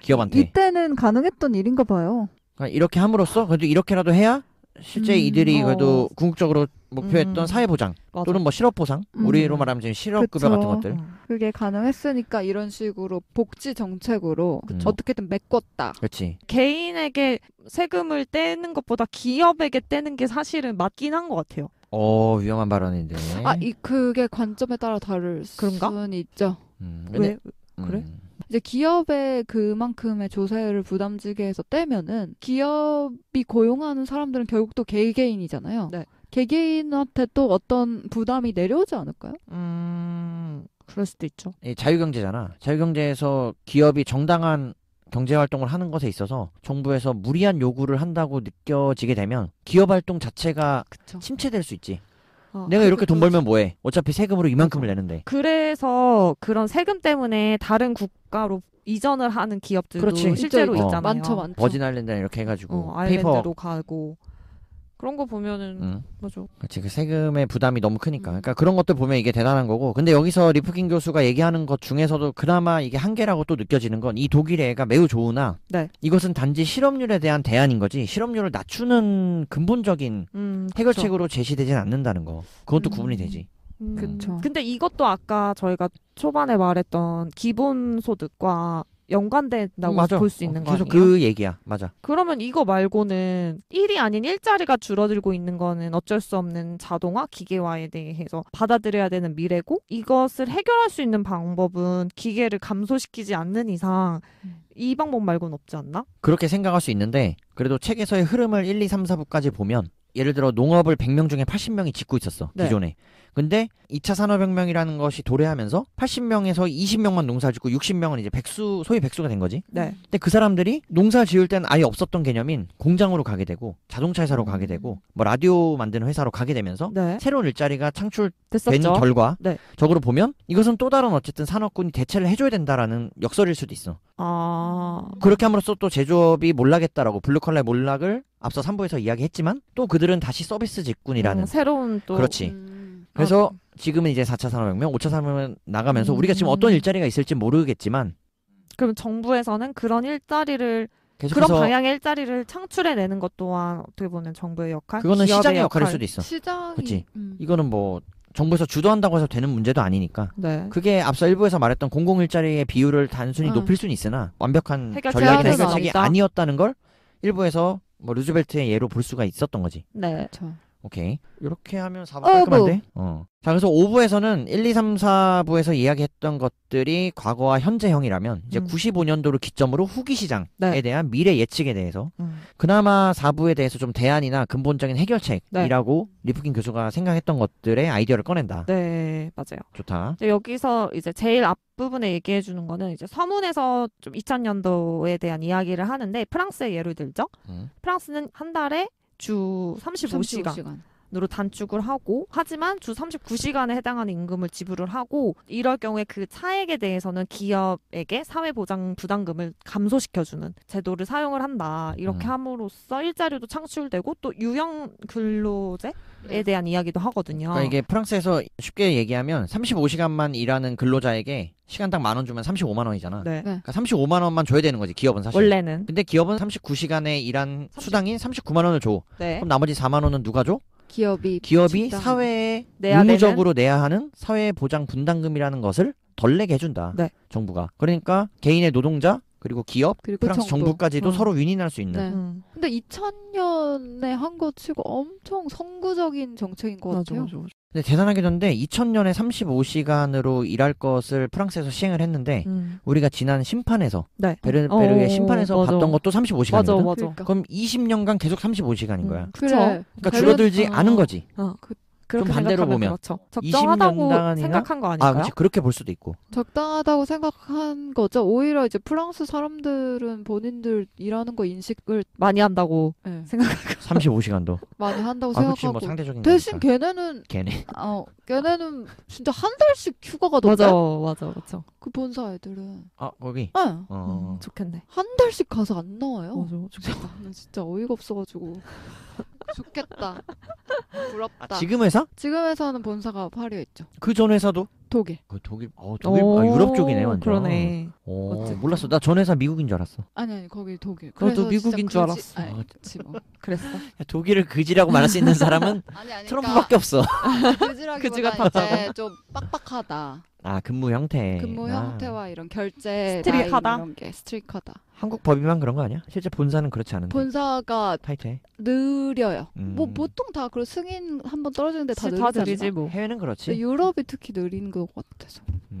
기업한테. 이때는 가능했던 일인가 봐요.
그러니까 이렇게 함으로써 그래도 이렇게라도 해야 실제 음, 이들이 어. 그래도 궁극적으로 목표했던 음. 사회보장 맞아. 또는 뭐 실업보상 음. 우리로 말하면 지금 실업급여 같은 것들 음.
그게 가능했으니까 이런 식으로 복지 정책으로 그쵸. 어떻게든 메꿨다. 그렇 개인에게 세금을 떼는 것보다 기업에게
떼는 게 사실은 맞긴 한 것 같아요.
어 위험한 발언인데.
아, 이 그게 관점에
따라 다를 그런가? 수는 있죠. 음, 근데, 왜 음. 그래? 이제 기업에 그만큼의 조세를 부담지게 해서 떼면은 기업이 고용하는 사람들은 결국 또 개개인이잖아요. 네. 개개인한테 또 어떤 부담이 내려오지 않을까요? 음, 그럴 수도 있죠.
예, 자유경제잖아. 자유경제에서 기업이 정당한 경제 활동을 하는 것에 있어서 정부에서 무리한 요구를 한다고 느껴지게 되면 기업 활동 자체가 그쵸. 침체될 수 있지.
어, 내가 이렇게 돈 벌면
뭐해? 어차피 세금으로 이만큼을 그렇죠. 내는데.
그래서 그런 세금 때문에 다른 국가로 이전을 하는 기업들도 그렇지. 실제로 있 있잖아요. 많죠, 많죠. 버진
아일랜드 이렇게 해가지고 어, 아일랜드로
가고 그런 거 보면은 응. 음. 맞아.
그지그 세금의 부담이 너무 크니까. 음. 그러니까 그런 것들 보면 이게 대단한 거고. 근데 여기서 리프킨 교수가 얘기하는 것 중에서도 그나마 이게 한계라고 또 느껴지는 건 이 독일의 애가 매우 좋으나 네. 이것은 단지 실업률에 대한 대안인 거지 실업률을 낮추는 근본적인
음, 해결책으로
제시되진 않는다는 거. 그것도 음. 구분이 되지.
음. 그쵸. 근데
이것도 아까 저희가 초반에 말했던 기본 소득과 연관된다고 음, 볼수 있는 어, 거계 아니에요? 그
얘기야. 맞아.
그러면 이거 말고는 일이 아닌 일자리가 줄어들고 있는 거는 어쩔 수 없는 자동화 기계화에 대해서 받아들여야 되는 미래고 이것을 해결할 수 있는 방법은 기계를 감소시키지 않는 이상 음. 이 방법 말고는 없지 않나?
그렇게 생각할 수 있는데 그래도 책에서의 흐름을 1, 2, 3, 4부까지 보면 예를 들어 농업을 100명 중에 80명이 짓고 있었어. 네. 기존에. 근데 2차 산업혁명이라는 것이 도래하면서 80명에서 20명만 농사 짓고 60명은 이제 백수, 소위 백수가 된 거지. 네. 근데 그 사람들이 농사 지을 땐 아예 없었던 개념인 공장으로 가게 되고 자동차 회사로 음. 가게 되고 뭐 라디오 만드는 회사로 가게 되면서 네. 새로운 일자리가 창출된 됐었 결과 네. 적으로 보면 이것은 또 다른 어쨌든 산업군이 대체를 해줘야 된다라는 역설일 수도 있어.
아...
그렇게 함으로써 또 제조업이 몰락했다라고 블루컬러의 몰락을 앞서 3부에서 이야기했지만 또 그들은 다시 서비스 직군이라는 음,
새로운 또 그렇지.
음... 그래서 아. 네. 지금은 이제 4차 산업혁명, 5차 산업혁명 나가면서 음. 우리가 지금 어떤 음. 일자리가 있을지 모르겠지만
그럼 정부에서는 그런 일자리를 그런 방향의 일자리를 창출해내는 것 또한 어떻게 보면 정부의 역할, 그거는 시장의 역할. 일 수도 있어. 시장 그치 음.
이거는 뭐 정부에서 주도한다고 해서 되는 문제도 아니니까. 네. 그게 앞서 일부에서 말했던 공공 일자리의 비율을 단순히 음. 높일 수는 있으나 완벽한 전략 해결책이 아니었다는 걸 일부에서 뭐 루즈벨트의 예로 볼 수가 있었던 거지. 네. 그렇 오케이. 이렇게 하면
4부
어, 뭐. 깔끔한데?
어. 자, 그래서 5부에서는 1, 2, 3, 4부에서 이야기했던 것들이 과거와 현재형이라면 이제 음. 95년도를 기점으로 후기 시장에 네. 대한 미래 예측에 대해서 음. 그나마 4부에 대해서 좀 대안이나 근본적인 해결책이라고 네. 리프킨 교수가 생각했던 것들의 아이디어를 꺼낸다.
네, 맞아요. 좋다. 이제 여기서 이제 제일 앞부분에 얘기해 주는 거는 이제 서문에서 좀 2000년도에 대한 이야기를 하는데 프랑스의 예를 들죠. 음. 프랑스는 한 달에 주 35시간. 35시간. 으로 단축을 하고 하지만 주 39시간에 해당하는 임금을 지불을 하고 이럴 경우에 그 차액에 대해서는 기업에게 사회보장 부담금을 감소시켜주는 제도를 사용을 한다 이렇게 음. 함으로써 일자리도 창출되고 또 유형 근로제에 네. 대한 이야기도 하거든요. 그러니까 이게
프랑스에서 쉽게 얘기하면 35시간만 일하는 근로자에게 시간당 만 원 주면 35만 원이잖아. 네. 네. 그러니까 35만 원만 줘야 되는 거지 기업은 사실. 원래는. 근데 기업은 39시간에 일한 30... 수당인 39만 원을 줘. 네. 그럼 나머지 4만 원은 누가 줘?
기업이 기업이 사회에 내야 의무적으로 내야 하는 사회
보장 분담금이라는 것을 덜 내게 해준다. 네. 정부가. 그러니까 개인의 노동자 그리고 기업, 그리고 프랑스 정부. 정부까지도 어. 서로 윈윈할 수 있는. 네.
음. 근데 2000년에 한거 치고 엄청 선구적인 정책인 것 맞아, 같아요. 맞아, 맞아.
근데 대단하기도한데 2000년에 35시간으로 일할 것을 프랑스에서 시행을 했는데 음. 우리가 지난 심판에서 네. 베르, 어. 베르의 심판에서 맞아. 봤던 것도 35시간이거든. 맞아, 맞아. 그러니까. 그럼 20년간 계속 35시간인 거야. 음. 그래. 그러니까 줄어들지 베르... 않은 거지. 어. 그... 그렇게 반대로 보면 그렇죠.
적당하다고 생각한 거 아, 아닐까요? 아, 그렇지.
그렇게 볼 수도 있고.
적당하다고 생각한 거죠. 오히려 이제 프랑스 사람들은 본인들 일하는 거 인식을
많이 한다고 네. 생각하고 35시간도
많이 한다고 아, 뭐 생각하고. 뭐 상대적인 대신 거니까. 걔네는 걔네. 어, 걔네는 진짜 한 달씩 휴가가 맞아.
맞아. 그렇그
본사 애들은
아, 거기. 네. 어. 음,
좋겠네. 어. 한 달씩 가서 안 나와요. 맞아. 좋겠다. 진짜 어이가 없어 가지고. 좋겠다. 부럽다. 아, 지금 회사? 지금 회사는 본사가 파리에 있죠.
그 전 회사도? 독일. 그 독일, 어, 독일, 아, 유럽 쪽이네 완전. 그러네. 어, 몰랐어. 나 전 회사 미국인 줄 알았어.
아니 아니 거기 독일. 그래도 미국인 줄 알았어. 아니, 그치 뭐. 그랬어. 야,
독일을
그지라고 말할 수 있는 사람은 아니, 트럼프밖에 그러니까 없어. 그지라기보다 그지가 이제 좀
빡빡하다.
아 근무 형태. 근무 아.
형태와 이런 결제 스트릭하다? 이런 게 스트릭하다.
한국 법이만 그런 거 아니야? 실제 본사는 그렇지 않은데.
본사가 타이트해. 느려요. 음. 뭐 보통 다 그런 승인 한 번 떨어지는데 다사 느리지 않나? 뭐. 해외는 그렇지. 유럽이 특히 느린 것 같아서. 음.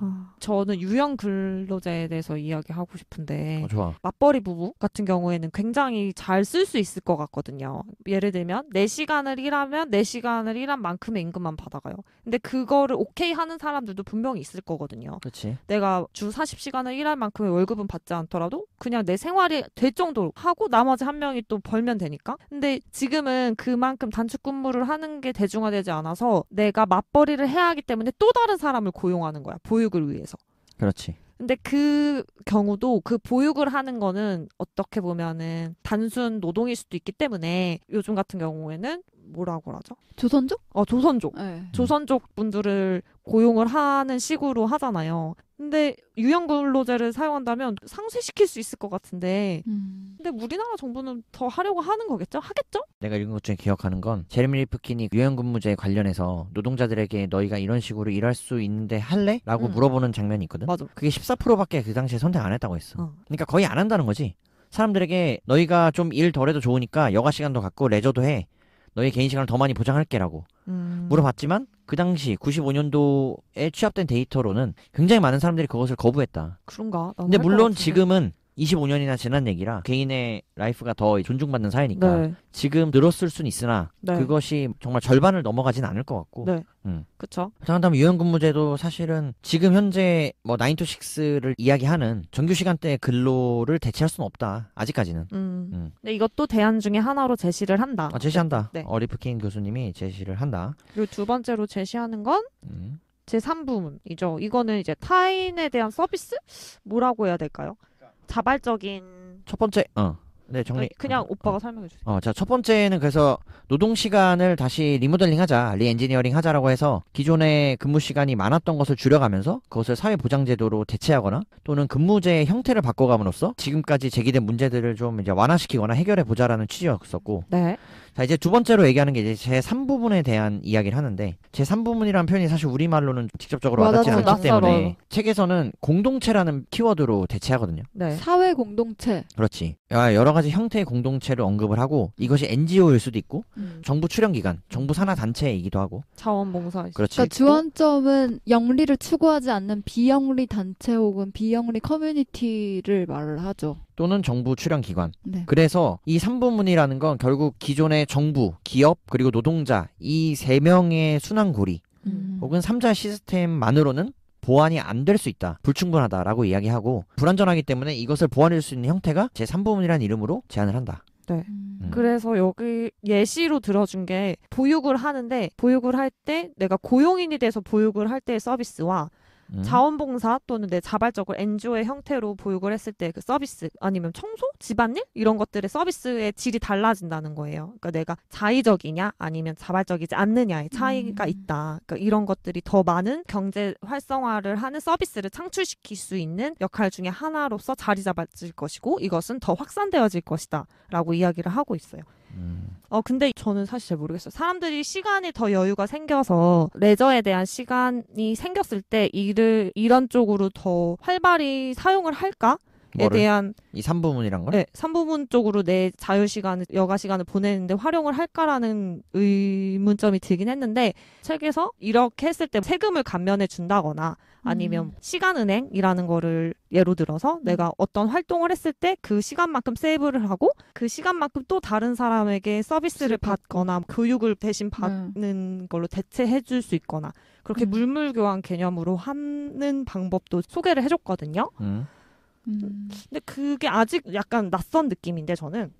아. 저는 유형 근로자에 대해서 이야기하고 싶은데 어, 좋아. 맞벌이 부부 같은 경우에는 굉장히 잘 쓸 수 있을 것 같거든요. 예를 들면 4시간을 일하면 4시간을 일한 만큼의 임금만 받아가요. 근데 그거를 오케이 하는 사람들도 분명히 있을 거거든요. 그렇 내가 주 40시간을 일할 만큼의 월급은 받지 않더라도 그냥 내 생활이 될 정도로 하고 나머지 한 명이 또 벌면 되니까. 근데 지금은 그만큼 단축 근무를 하는 게 대중화되지 않아서 내가 맞벌이를 해야 하기 때문에 또 다른 사람을 고용하는 거야. 보유 보육을 위해서. 그렇지. 근데 그 경우도 그 보육을 하는 거는 어떻게 보면은 단순 노동일 수도 있기 때문에 요즘 같은 경우에는 뭐라고 그러죠? 조선족? 어, 조선족. 네. 조선족 분들을 고용을 하는 식으로 하잖아요. 근데 유형 근로제를 사용한다면 상쇄시킬 수 있을 것 같은데 음. 근데 우리나라 정부는 더 하려고 하는 거겠죠? 하겠죠?
내가 읽은 것 중에 기억하는 건 제레미 리프킨이 유형 근무제 관련해서 노동자들에게 너희가 이런 식으로 일할 수 있는데 할래? 라고 음. 물어보는 장면이 있거든 맞아. 그게 14%밖에 그 당시에 선택 안 했다고 했어 어. 그러니까 거의 안 한다는 거지 사람들에게 너희가 좀 일 덜해도 좋으니까 여가 시간도 갖고 레저도 해 너의 개인 시간을 더 많이 보장할게라고 음. 물어봤지만 그 당시 95년도에 취합된 데이터로는 굉장히 많은 사람들이 그것을 거부했다.
그런가? 근데 물론 지금은
25년이나 지난 얘기라 개인의 라이프가 더 존중받는 사회니까 네. 지금 늘었을 순 있으나 네. 그것이 정말 절반을 넘어가진 않을 것 같고 네.
음. 그쵸
그다음 유연근무제도 사실은 지금 현재 뭐 9to6를 이야기하는 정규 시간대 근로를 대체할 수는 없다 아직까지는
음. 음. 근데 이것도 대안 중에 하나로 제시를 한다 아, 제시한다 네. 어,
리프킹 교수님이 제시를 한다
그리고 두 번째로 제시하는 건 음. 제3부문이죠 이거는 이제 타인에 대한 서비스? 뭐라고 해야 될까요? 자발적인 첫 번째
어. 어. 네, 정리. 그러니까
그냥 어, 오빠가 설명해 주세요.
어, 자, 첫 번째는 그래서 노동 시간을 다시 리모델링 하자, 리엔지니어링 하자라고 해서 기존의 근무 시간이 많았던 것을 줄여가면서 그것을 사회보장제도로 대체하거나 또는 근무제의 형태를 바꿔감으로써 지금까지 제기된 문제들을 좀 이제 완화시키거나 해결해 보자라는 취지였었고. 네. 자, 이제 두 번째로 얘기하는 게 이제 제3부분에 대한 이야기를 하는데 제3부분이라는 표현이 사실 우리말로는 직접적으로 와닿지 않기 낯설어. 때문에 책에서는 공동체라는 키워드로 대체하거든요.
네.
사회 공동체.
그렇지. 아, 여러 가지 형태의 공동체를 언급을 하고 이것이 NGO일 수도 있고 음. 정부 출연기관, 정부 산하 단체이기도 하고
자원봉사. 그렇지. 그러니까 어? 주안점은 영리를 추구하지 않는 비영리 단체 혹은 비영리 커뮤니티를 말을 하죠.
또는 정부 출연 기관. 네. 그래서 이 3부문이라는 건 결국 기존의 정부, 기업, 그리고 노동자 이 세 명의 순환고리 음. 혹은 3자 시스템만으로는 보완이 안 될 수 있다. 불충분하다라고 이야기하고 불안전하기 때문에 이것을 보완할 수 있는 형태가 제3부문이라는 이름으로 제안을 한다.
네. 음. 그래서 여기 예시로 들어준 게 보육을 하는데 보육을 할 때 내가 고용인이 돼서 보육을 할 때의 서비스와 음. 자원봉사 또는 내 자발적으로 NGO의 형태로 보육을 했을 때 그 서비스 아니면 청소, 집안일 이런 것들의 서비스의 질이 달라진다는 거예요. 그러니까 내가 자의적이냐 아니면 자발적이지 않느냐의 차이가 음. 있다. 그러니까 이런 것들이 더 많은 경제 활성화를 하는 서비스를 창출시킬 수 있는 역할 중에 하나로서 자리 잡아질 것이고 이것은 더 확산되어질 것이다라고 이야기를 하고 있어요. 어 근데 저는 사실 잘 모르겠어요. 사람들이 시간이 더 여유가 생겨서 레저에 대한 시간이 생겼을 때 이를 이런 쪽으로 더 활발히 사용을 할까? 에 뭐를? 대한
이 3부문이란 걸? 네,
3부문 쪽으로 내 자유 시간을 여가 시간을 보내는데 활용을 할까라는 의문점이 들긴 했는데 책에서 이렇게 했을 때 세금을 감면해 준다거나 아니면 음. 시간은행이라는 거를 예로 들어서 음. 내가 어떤 활동을 했을 때 그 시간만큼 세이브를 하고 그 시간만큼 또 다른 사람에게 서비스를 받거나 교육을 대신 네. 받는 걸로 대체해 줄 수 있거나 그렇게 음. 물물 교환 개념으로 하는 방법도 소개를 해줬거든요. 음. 근데 그게 아직 약간 낯선 느낌인데 저는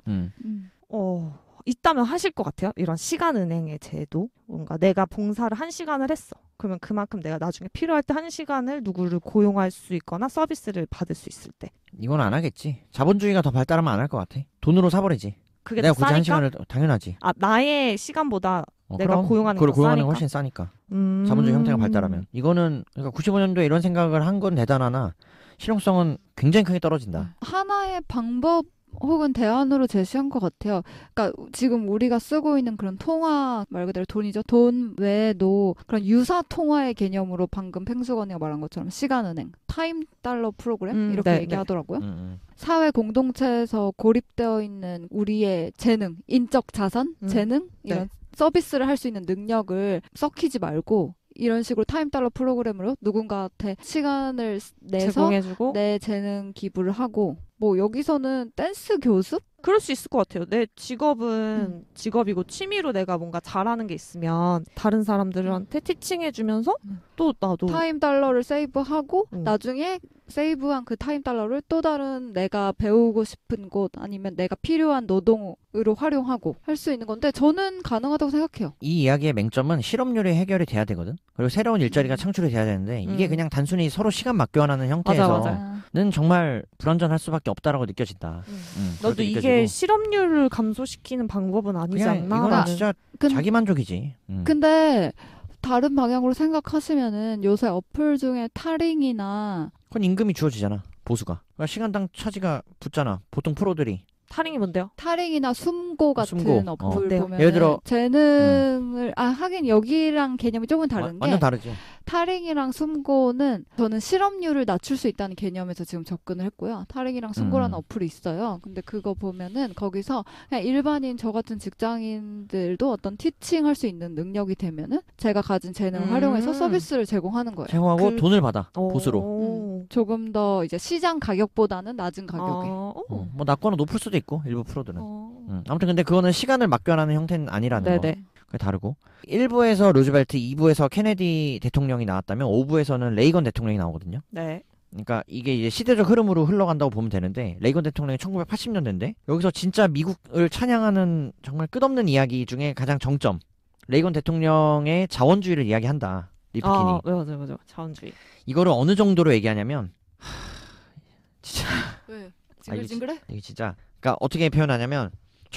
어 있다면 하실 것 같아요. 이런 시간은행의 제도. 뭔가 내가 봉사를 한 시간을 했어. 그러면 그만큼 내가 나중에 필요할 때 한 시간을 누구를 고용할 수 있거나 서비스를 받을 수 있을 때.
이건 안 하겠지. 자본주의가 더 발달하면 안 할 것 같아. 돈으로 사버리지. 그게 내가 굳이 한 시간을 당연하지.
아 나의 시간보다 어, 내가 그럼, 고용하는 그걸 고용하는 게 훨씬
싸니까. 음... 자본주의 형태가 발달하면 이거는 그러니까 95년도에 이런 생각을 한 건 대단하나 실용성은 굉장히 크게 떨어진다.
하나의 방법 혹은 대안으로 제시한 것 같아요. 그러니까 지금 우리가 쓰고 있는 그런 통화 말 그대로 돈이죠. 돈 외에도 그런 유사 통화의 개념으로 방금 팽수 언니가 말한 것처럼 시간은행, 타임 달러 프로그램 음, 이렇게 네, 얘기하더라고요. 네. 음, 음, 사회 공동체에서 고립되어 있는 우리의 재능, 인적 자산, 음. 재능 이런 네. 서비스를 할 수 있는 능력을 썩히지 말고 이런 식으로 타임 달러 프로그램으로 누군가한테 시간을 내서 제공해주고 내 재능 기부를 하고 뭐 여기서는 댄스 교습?
그럴 수 있을 것 같아요. 내 직업은 음. 직업이고 취미로 내가 뭔가 잘하는 게 있으면 다른 사람들한테 음. 티칭해주면서 음. 또
나도 타임 달러를 세이브하고 음. 나중에 세이브한 그 타임 달러를 또 다른 내가 배우고 싶은 곳 아니면 내가 필요한 노동으로 활용하고 할 수 있는 건데 저는 가능하다고 생각해요.
이 이야기의 맹점은 실업률이 해결이 돼야 되거든. 그리고 새로운 일자리가 음. 창출이 돼야 되는데 이게 음. 그냥 단순히 서로 시간 맡겨하는 형태에서는 정말 불완전할 수밖에 없다라고 느껴진다. 음. 나도 음, 이게 느껴지고.
실업률을 감소시키는 방법은 아니지 않나? 이거
그러니까 진짜 근, 자기 만족이지. 음.
근데 다른 방향으로 생각하시면은 요새 어플 중에 타링이나
그건 임금이 주어지잖아. 보수가. 그러니까 시간당 차지가 붙잖아. 보통 프로들이.
타령이 뭔데요? 타링이나 아, 숨고 같은 숨고, 어. 보면 예를 들어- 음. 재능을 아 하긴 여기랑 개념이 조금 다른 게 완전 다르지. 타링이랑 숨고는 저는 실업률을 낮출 수 있다는 개념에서 지금 접근을 했고요. 타링이랑 숨고라는 음. 어플이 있어요. 근데 그거 보면은 거기서 그냥 일반인 저 같은 직장인들도 어떤 티칭 할수 있는 능력이 되면은 제가 가진 재능을 음. 활용해서 서비스를 제공하는 거예요. 제공하고 그... 돈을 받아
보수로.
음, 조금 더 이제 시장 가격보다는 낮은 가격에. 어.
어. 뭐 낮거나 높을 수도 있고 일부 프로들은. 어. 음, 아무튼 근데 그거는 시간을 맡겨라는 형태는 아니라는 네네. 거. 예, 다르고 1부에서 루즈벨트, 2부에서 케네디 대통령이 나왔다면 5부에서는 레이건 대통령이 나오거든요. 네. 그러니까 이게 이제 시대적 흐름으로 흘러간다고 보면 되는데 레이건 대통령이 1980년대인데 여기서 진짜 미국을 찬양하는 정말 끝없는 이야기 중에 가장 정점 레이건 대통령의 자원주의를 이야기한다. 리프킨이. 아,
맞아 네, 맞아. 자원주의.
이거를 어느 정도로 얘기하냐면 하...
진짜 왜? 징글징글해? 아, 이게,
이게 진짜 그러니까 어떻게 표현하냐면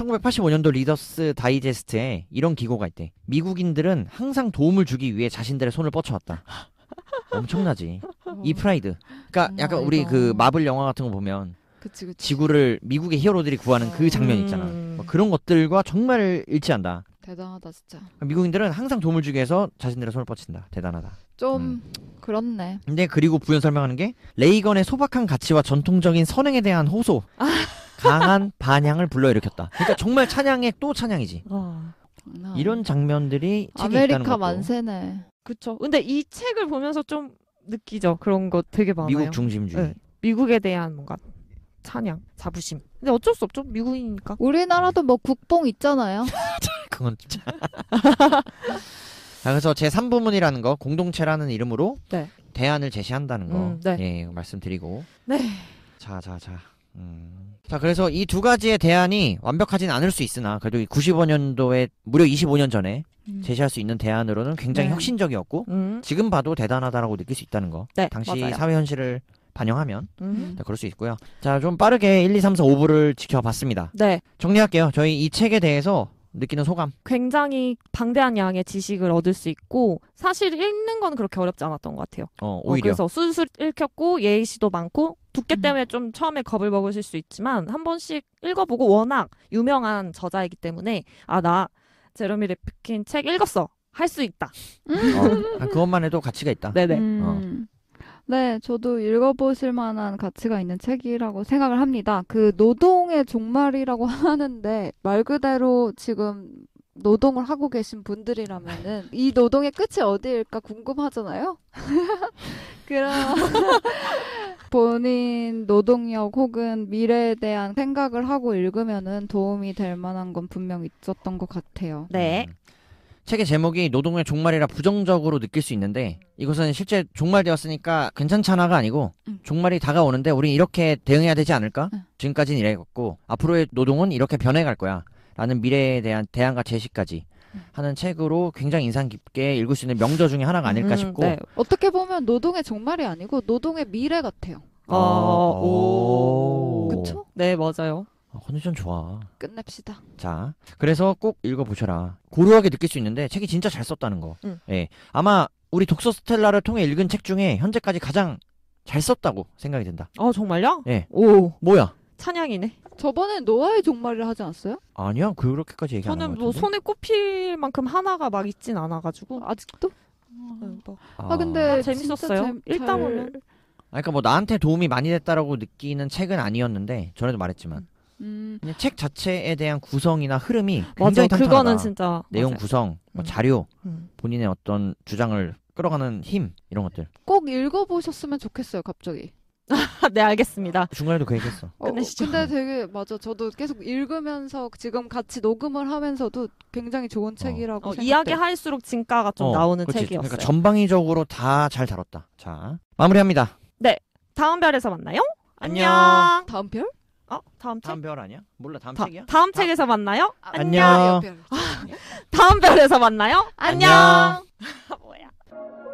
1985년도 리더스 다이제스트에 이런 기고가 있대. 미국인들은 항상 도움을 주기 위해 자신들의 손을 뻗쳐왔다. 엄청나지. 어. 이 프라이드. 그러니까 음, 약간 우리 그 마블 영화 같은 거 보면 그치, 그치. 지구를 미국의 히어로들이 구하는 그 장면 있잖아. 음. 뭐 그런 것들과 정말 일치한다.
대단하다 진짜. 그러니까
미국인들은 항상 도움을 주기 위해서 자신들의 손을 뻗친다. 대단하다.
좀 음. 그렇네.
근데 그리고 부연 설명하는 게 레이건의 소박한 가치와 전통적인 선행에 대한 호소. 아. 강한 반향을 불러일으켰다. 그러니까 정말 찬양에 또 찬양이지.
와, 어. 장난.
이런 장면들이 책에 있다는 아메리카
만세네. 그쵸. 근데 이 책을
보면서 좀 느끼죠. 그런 거 되게 많아요. 미국 중심주의. 네. 미국에 대한 뭔가 찬양, 자부심. 근데 어쩔 수 없죠. 미국이니까. 우리나라도 뭐 국뽕 있잖아요.
그건 진짜. 자, 아, 그래서 제 3부문이라는 거 공동체라는 이름으로 네. 대안을 제시한다는 거 음, 네. 예, 말씀드리고. 네. 자, 자, 자. 음. 자, 그래서 이 두 가지의 대안이 완벽하진 않을 수 있으나 그래도 95년도에 무려 25년 전에 음. 제시할 수 있는 대안으로는 굉장히 네. 혁신적이었고 음. 지금 봐도 대단하다라고 느낄 수 있다는 거. 네, 당시 맞아요. 사회 현실을 반영하면 음. 네, 그럴 수 있고요. 자, 좀 빠르게 1, 2, 3, 4, 5부를 지켜봤습니다. 네. 정리할게요. 저희 이 책에 대해서 느끼는 소감.
굉장히 방대한 양의 지식을 얻을 수 있고 사실 읽는 건 그렇게 어렵지 않았던 것 같아요. 어, 어 오히려. 어, 그래서 술술 읽혔고 예의시도 많고 두께 음. 때문에 좀 처음에 겁을 먹으실 수 있지만 한 번씩 읽어보고 워낙 유명한 저자이기 때문에 아 나
제로미 레프킨 책 읽었어 할 수 있다. 음. 어,
아, 그것만 해도 가치가 있다. 네네. 음. 어.
네, 저도 읽어보실 만한 가치가 있는 책이라고 생각을 합니다. 그 노동의 종말이라고 하는데 말 그대로 지금 노동을 하고 계신 분들이라면은 이 노동의 끝이 어디일까 궁금하잖아요. 그런 본인 노동력 혹은 미래에 대한 생각을 하고 읽으면은 도움이 될 만한 건 분명 있었던 것 같아요.
네. 음. 책의 제목이 노동의 종말이라 부정적으로 느낄 수 있는데 이것은 실제 종말되었으니까 괜찮잖아가 아니고 응. 음. 종말이 다가오는데 우린 이렇게 대응해야 되지 않을까? 응. 네. 지금까지는 이래갔고 앞으로의 노동은 이렇게 변해갈 거야. 라는 미래에 대한 대안과 제시까지 하는 책으로 굉장히 인상 깊게 읽을 수 있는 명저 중에 하나가 아닐까 음, 싶고 네.
어떻게 보면 노동의 종말이 아니고 노동의 미래 같아요. 아, 아
오. 그쵸?
네, 맞아요.
아, 컨디션 좋아.
끝냅시다.
자, 그래서 꼭 읽어보셔라. 고루하게 느낄 수 있는데 책이 진짜 잘 썼다는 거. 음. 예, 아마 우리 독서 스텔라를 통해 읽은 책 중에 현재까지 가장 잘 썼다고 생각이 든다. 어, 아, 정말요? 예. 오. 뭐야?
찬양이네. 저번에 노아의 종말을 하지 않았어요?
아니야 그렇게까지 얘기 안 저는
뭐 손에
꼽힐 만큼 하나가 막 있진 않아가지고 아직도 어.
네, 뭐. 아. 아, 근데 아, 재밌었어요. 진짜 재- 잘- 아,
그러니까 뭐 나한테 도움이 많이 됐다라고 느끼는 책은 아니었는데 전에도 말했지만 음, 그냥 책 자체에 대한 구성이나 흐름이 굉장히 탄탄 그거는 진짜 내용 맞아요. 구성, 뭐 음. 자료, 음. 본인의 어떤 주장을 끌어가는 힘 이런
것들. 꼭 읽어보셨으면 좋겠어요. 갑자기.
네, 알겠습니다. 중간에도 그 얘기했어. 어,
끝내시죠. 어, 근데 되게 맞아. 저도 계속 읽으면서 지금 같이 녹음을 하면서도 굉장히 좋은 어. 책이라고 어, 생각해
이야기할수록 진가가 좀 어, 나오는 그렇지. 책이었어요. 그러니까
전방위적으로 다 잘 다뤘다. 자, 마무리합니다.
네, 다음 별에서 만나요. 안녕. 다음 별? 어, 다음 책? 다음 별 아니야? 몰라, 다음 다, 책이야? 다음 다, 책에서 아. 만나요. 아, 안녕. 다음 별에서 만나요. 안녕. 뭐야?